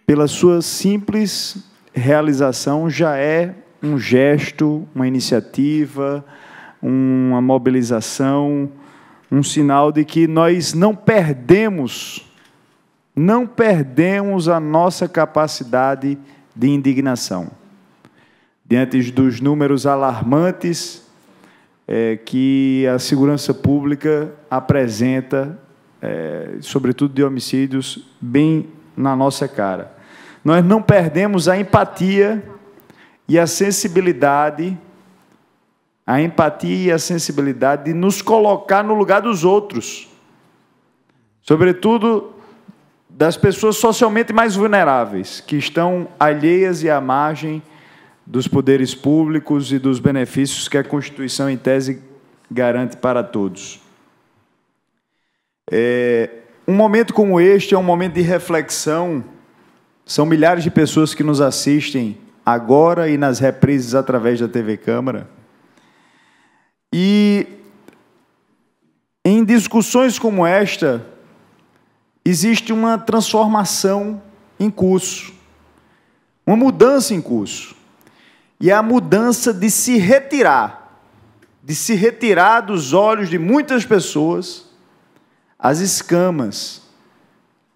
pela sua simples realização, já é um gesto, uma iniciativa, uma mobilização um sinal de que nós não perdemos, não perdemos a nossa capacidade de indignação. Diante dos números alarmantes é, que a segurança pública apresenta, é, sobretudo de homicídios, bem na nossa cara. Nós não perdemos a empatia e a sensibilidade a empatia e a sensibilidade de nos colocar no lugar dos outros, sobretudo das pessoas socialmente mais vulneráveis, que estão alheias e à margem dos poderes públicos e dos benefícios que a Constituição, em tese, garante para todos. É, um momento como este é um momento de reflexão. São milhares de pessoas que nos assistem agora e nas reprises através da TV Câmara e em discussões como esta, existe uma transformação em curso, uma mudança em curso. E é a mudança de se retirar, de se retirar dos olhos de muitas pessoas as escamas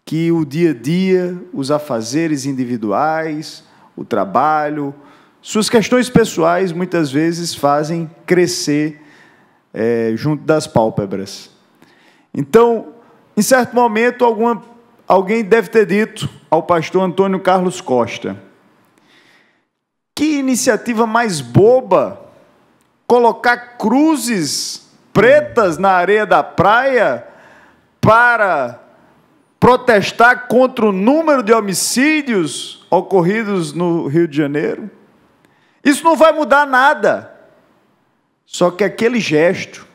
que o dia a dia, os afazeres individuais, o trabalho, suas questões pessoais muitas vezes fazem crescer é, junto das pálpebras. Então, em certo momento, alguma, alguém deve ter dito ao pastor Antônio Carlos Costa: que iniciativa mais boba colocar cruzes pretas na areia da praia para protestar contra o número de homicídios ocorridos no Rio de Janeiro? Isso não vai mudar nada. Só que aquele gesto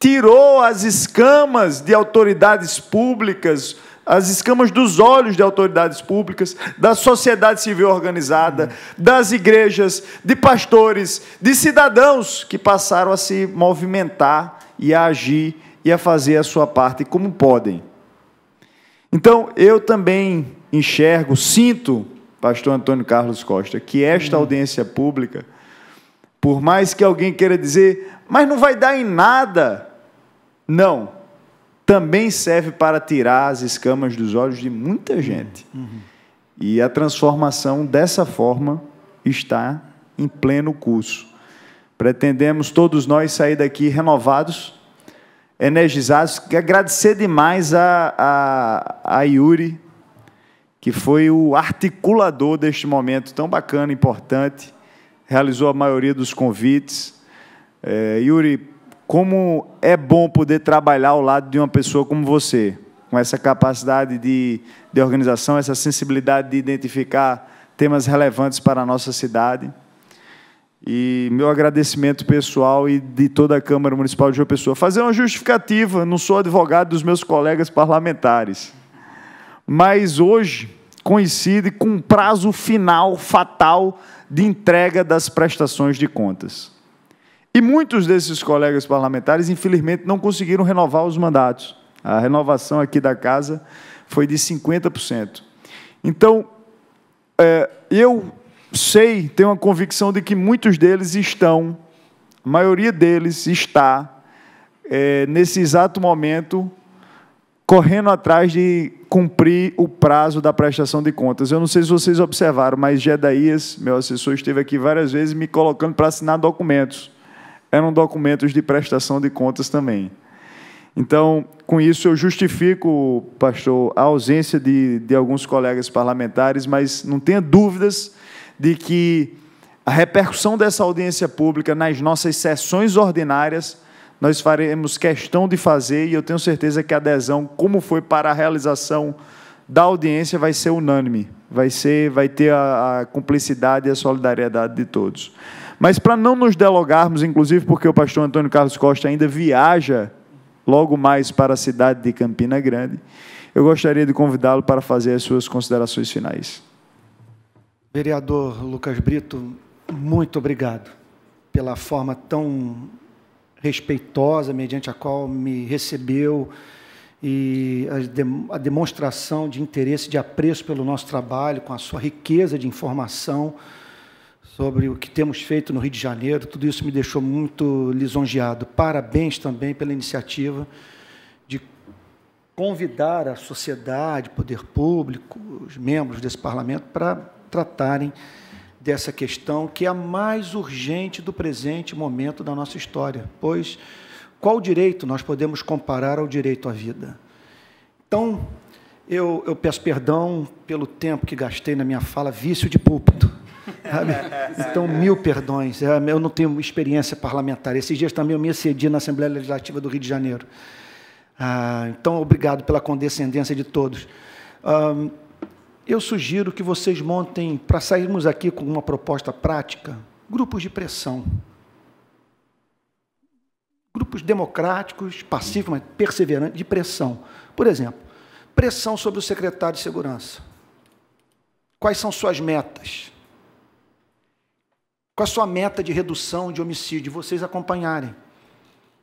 tirou as escamas de autoridades públicas, as escamas dos olhos de autoridades públicas, da sociedade civil organizada, das igrejas, de pastores, de cidadãos que passaram a se movimentar e a agir e a fazer a sua parte como podem. Então, eu também enxergo, sinto pastor Antônio Carlos Costa, que esta uhum. audiência pública, por mais que alguém queira dizer, mas não vai dar em nada, não, também serve para tirar as escamas dos olhos de muita gente. Uhum. E a transformação dessa forma está em pleno curso. Pretendemos todos nós sair daqui renovados, energizados. Agradecer demais a, a, a Yuri, que foi o articulador deste momento tão bacana, importante, realizou a maioria dos convites. É, Yuri, como é bom poder trabalhar ao lado de uma pessoa como você, com essa capacidade de, de organização, essa sensibilidade de identificar temas relevantes para a nossa cidade. E meu agradecimento pessoal e de toda a Câmara Municipal de João Pessoa. Fazer uma justificativa, não sou advogado dos meus colegas parlamentares mas hoje coincide com um prazo final fatal de entrega das prestações de contas. E muitos desses colegas parlamentares, infelizmente, não conseguiram renovar os mandatos. A renovação aqui da casa foi de 50%. Então, é, eu sei, tenho a convicção de que muitos deles estão, a maioria deles está, é, nesse exato momento, correndo atrás de cumprir o prazo da prestação de contas. Eu não sei se vocês observaram, mas Gedaías, meu assessor, esteve aqui várias vezes me colocando para assinar documentos. Eram documentos de prestação de contas também. Então, com isso, eu justifico, pastor, a ausência de, de alguns colegas parlamentares, mas não tenha dúvidas de que a repercussão dessa audiência pública nas nossas sessões ordinárias nós faremos questão de fazer e eu tenho certeza que a adesão, como foi para a realização da audiência, vai ser unânime, vai, ser, vai ter a, a cumplicidade e a solidariedade de todos. Mas para não nos delogarmos, inclusive porque o pastor Antônio Carlos Costa ainda viaja logo mais para a cidade de Campina Grande, eu gostaria de convidá-lo para fazer as suas considerações finais. Vereador Lucas Brito, muito obrigado pela forma tão respeitosa mediante a qual me recebeu e a, de, a demonstração de interesse, de apreço pelo nosso trabalho, com a sua riqueza de informação sobre o que temos feito no Rio de Janeiro. Tudo isso me deixou muito lisonjeado. Parabéns também pela iniciativa de convidar a sociedade, poder público, os membros desse parlamento para tratarem dessa questão que é a mais urgente do presente momento da nossa história, pois qual direito nós podemos comparar ao direito à vida? Então, eu, eu peço perdão pelo tempo que gastei na minha fala, vício de púlpito. [laughs] Sabe? Então, mil perdões. É, eu não tenho experiência parlamentar. Esses dias também eu me excedi na Assembleia Legislativa do Rio de Janeiro. Ah, então, obrigado pela condescendência de todos. Obrigado. Eu sugiro que vocês montem, para sairmos aqui com uma proposta prática, grupos de pressão. Grupos democráticos, passivos, mas perseverantes, de pressão. Por exemplo, pressão sobre o secretário de Segurança. Quais são suas metas? Qual a sua meta de redução de homicídio? Vocês acompanharem.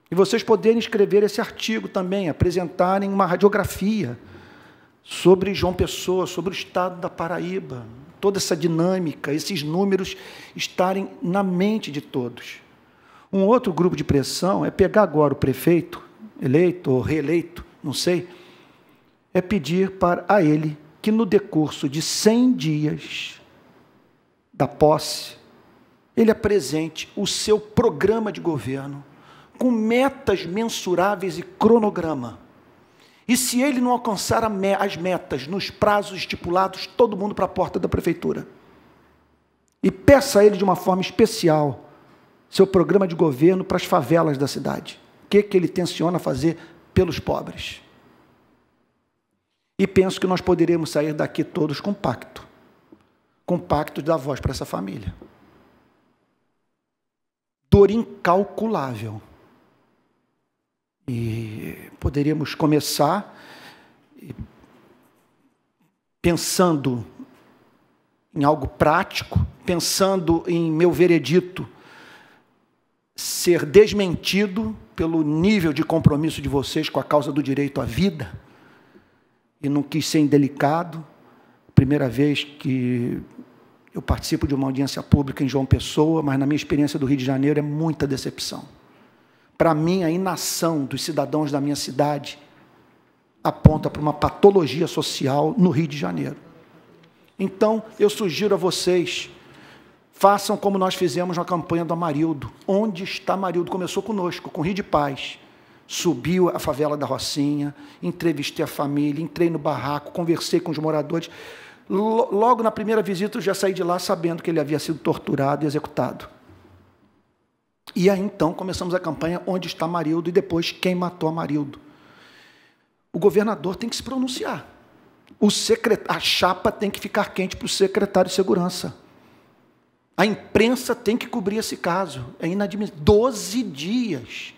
E vocês poderem escrever esse artigo também, apresentarem uma radiografia sobre João Pessoa, sobre o estado da Paraíba, toda essa dinâmica, esses números estarem na mente de todos. Um outro grupo de pressão é pegar agora o prefeito, eleito ou reeleito, não sei, é pedir para a ele que no decurso de 100 dias da posse, ele apresente o seu programa de governo com metas mensuráveis e cronograma. E se ele não alcançar as metas nos prazos estipulados, todo mundo para a porta da prefeitura. E peça a ele de uma forma especial seu programa de governo para as favelas da cidade. O que, que ele tenciona fazer pelos pobres? E penso que nós poderemos sair daqui todos com pacto com pacto da voz para essa família. Dor incalculável e poderíamos começar pensando em algo prático, pensando em meu veredito ser desmentido pelo nível de compromisso de vocês com a causa do direito à vida, e não quis ser indelicado. Primeira vez que eu participo de uma audiência pública em João Pessoa, mas na minha experiência do Rio de Janeiro é muita decepção para mim, a inação dos cidadãos da minha cidade aponta para uma patologia social no Rio de Janeiro. Então, eu sugiro a vocês, façam como nós fizemos na campanha do Amarildo. Onde está Amarildo? Começou conosco, com Rio de Paz. Subiu a favela da Rocinha, entrevistei a família, entrei no barraco, conversei com os moradores. Logo na primeira visita, eu já saí de lá sabendo que ele havia sido torturado e executado. E aí então começamos a campanha Onde está Marildo e depois Quem matou a Marildo. O governador tem que se pronunciar. O secret... A chapa tem que ficar quente para o secretário de segurança. A imprensa tem que cobrir esse caso. É inadmissível. Doze dias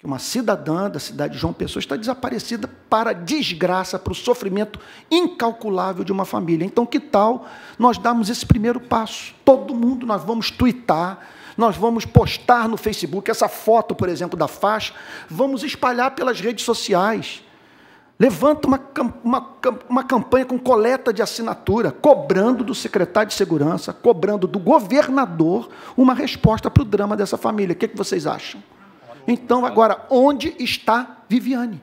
que uma cidadã da cidade de João Pessoa está desaparecida para desgraça, para o sofrimento incalculável de uma família. Então, que tal nós darmos esse primeiro passo? Todo mundo, nós vamos twittar, nós vamos postar no Facebook essa foto, por exemplo, da faixa, vamos espalhar pelas redes sociais. Levanta uma, uma, uma campanha com coleta de assinatura, cobrando do secretário de segurança, cobrando do governador uma resposta para o drama dessa família. O que, é que vocês acham? Então, agora, onde está Viviane?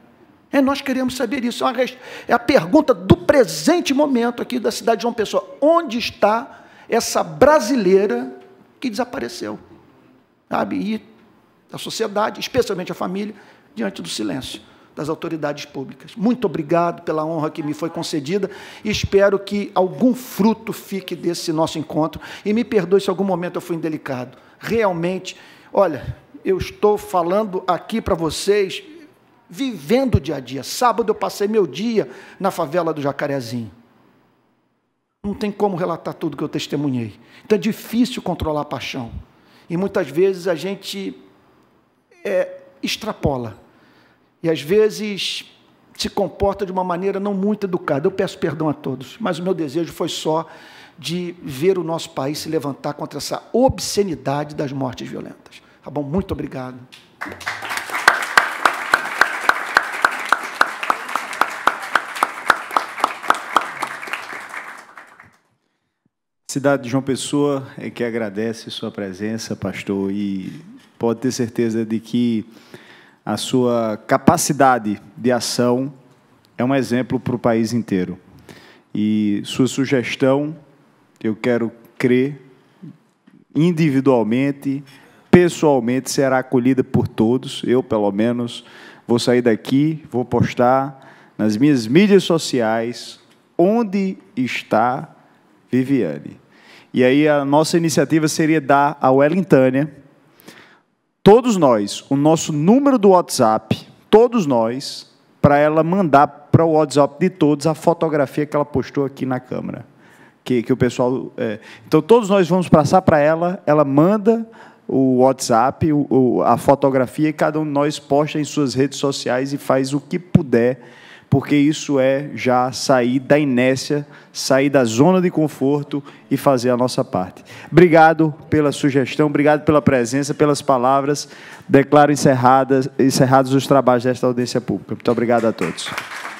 É, nós queremos saber isso. É, é a pergunta do presente momento aqui da cidade de João Pessoa. Onde está essa brasileira que desapareceu. Sabe? E a sociedade, especialmente a família, diante do silêncio das autoridades públicas. Muito obrigado pela honra que me foi concedida e espero que algum fruto fique desse nosso encontro. E me perdoe se algum momento eu fui indelicado. Realmente, olha, eu estou falando aqui para vocês vivendo o dia a dia. Sábado eu passei meu dia na favela do Jacarezinho. Não tem como relatar tudo que eu testemunhei. Então é difícil controlar a paixão. E muitas vezes a gente é, extrapola. E às vezes se comporta de uma maneira não muito educada. Eu peço perdão a todos, mas o meu desejo foi só de ver o nosso país se levantar contra essa obscenidade das mortes violentas. Tá bom? Muito obrigado. Cidade de João Pessoa é que agradece sua presença, pastor, e pode ter certeza de que a sua capacidade de ação é um exemplo para o país inteiro. E sua sugestão, eu quero crer, individualmente, pessoalmente, será acolhida por todos. Eu, pelo menos, vou sair daqui, vou postar nas minhas mídias sociais onde está Viviane. E aí a nossa iniciativa seria dar a Wellingtânia, todos nós, o nosso número do WhatsApp, todos nós, para ela mandar para o WhatsApp de todos a fotografia que ela postou aqui na câmera. Que, que o pessoal. É. Então todos nós vamos passar para ela, ela manda o WhatsApp, o, o, a fotografia, e cada um de nós posta em suas redes sociais e faz o que puder porque isso é já sair da inércia, sair da zona de conforto e fazer a nossa parte. Obrigado pela sugestão, obrigado pela presença, pelas palavras. Declaro encerradas, encerrados os trabalhos desta audiência pública. Muito obrigado a todos.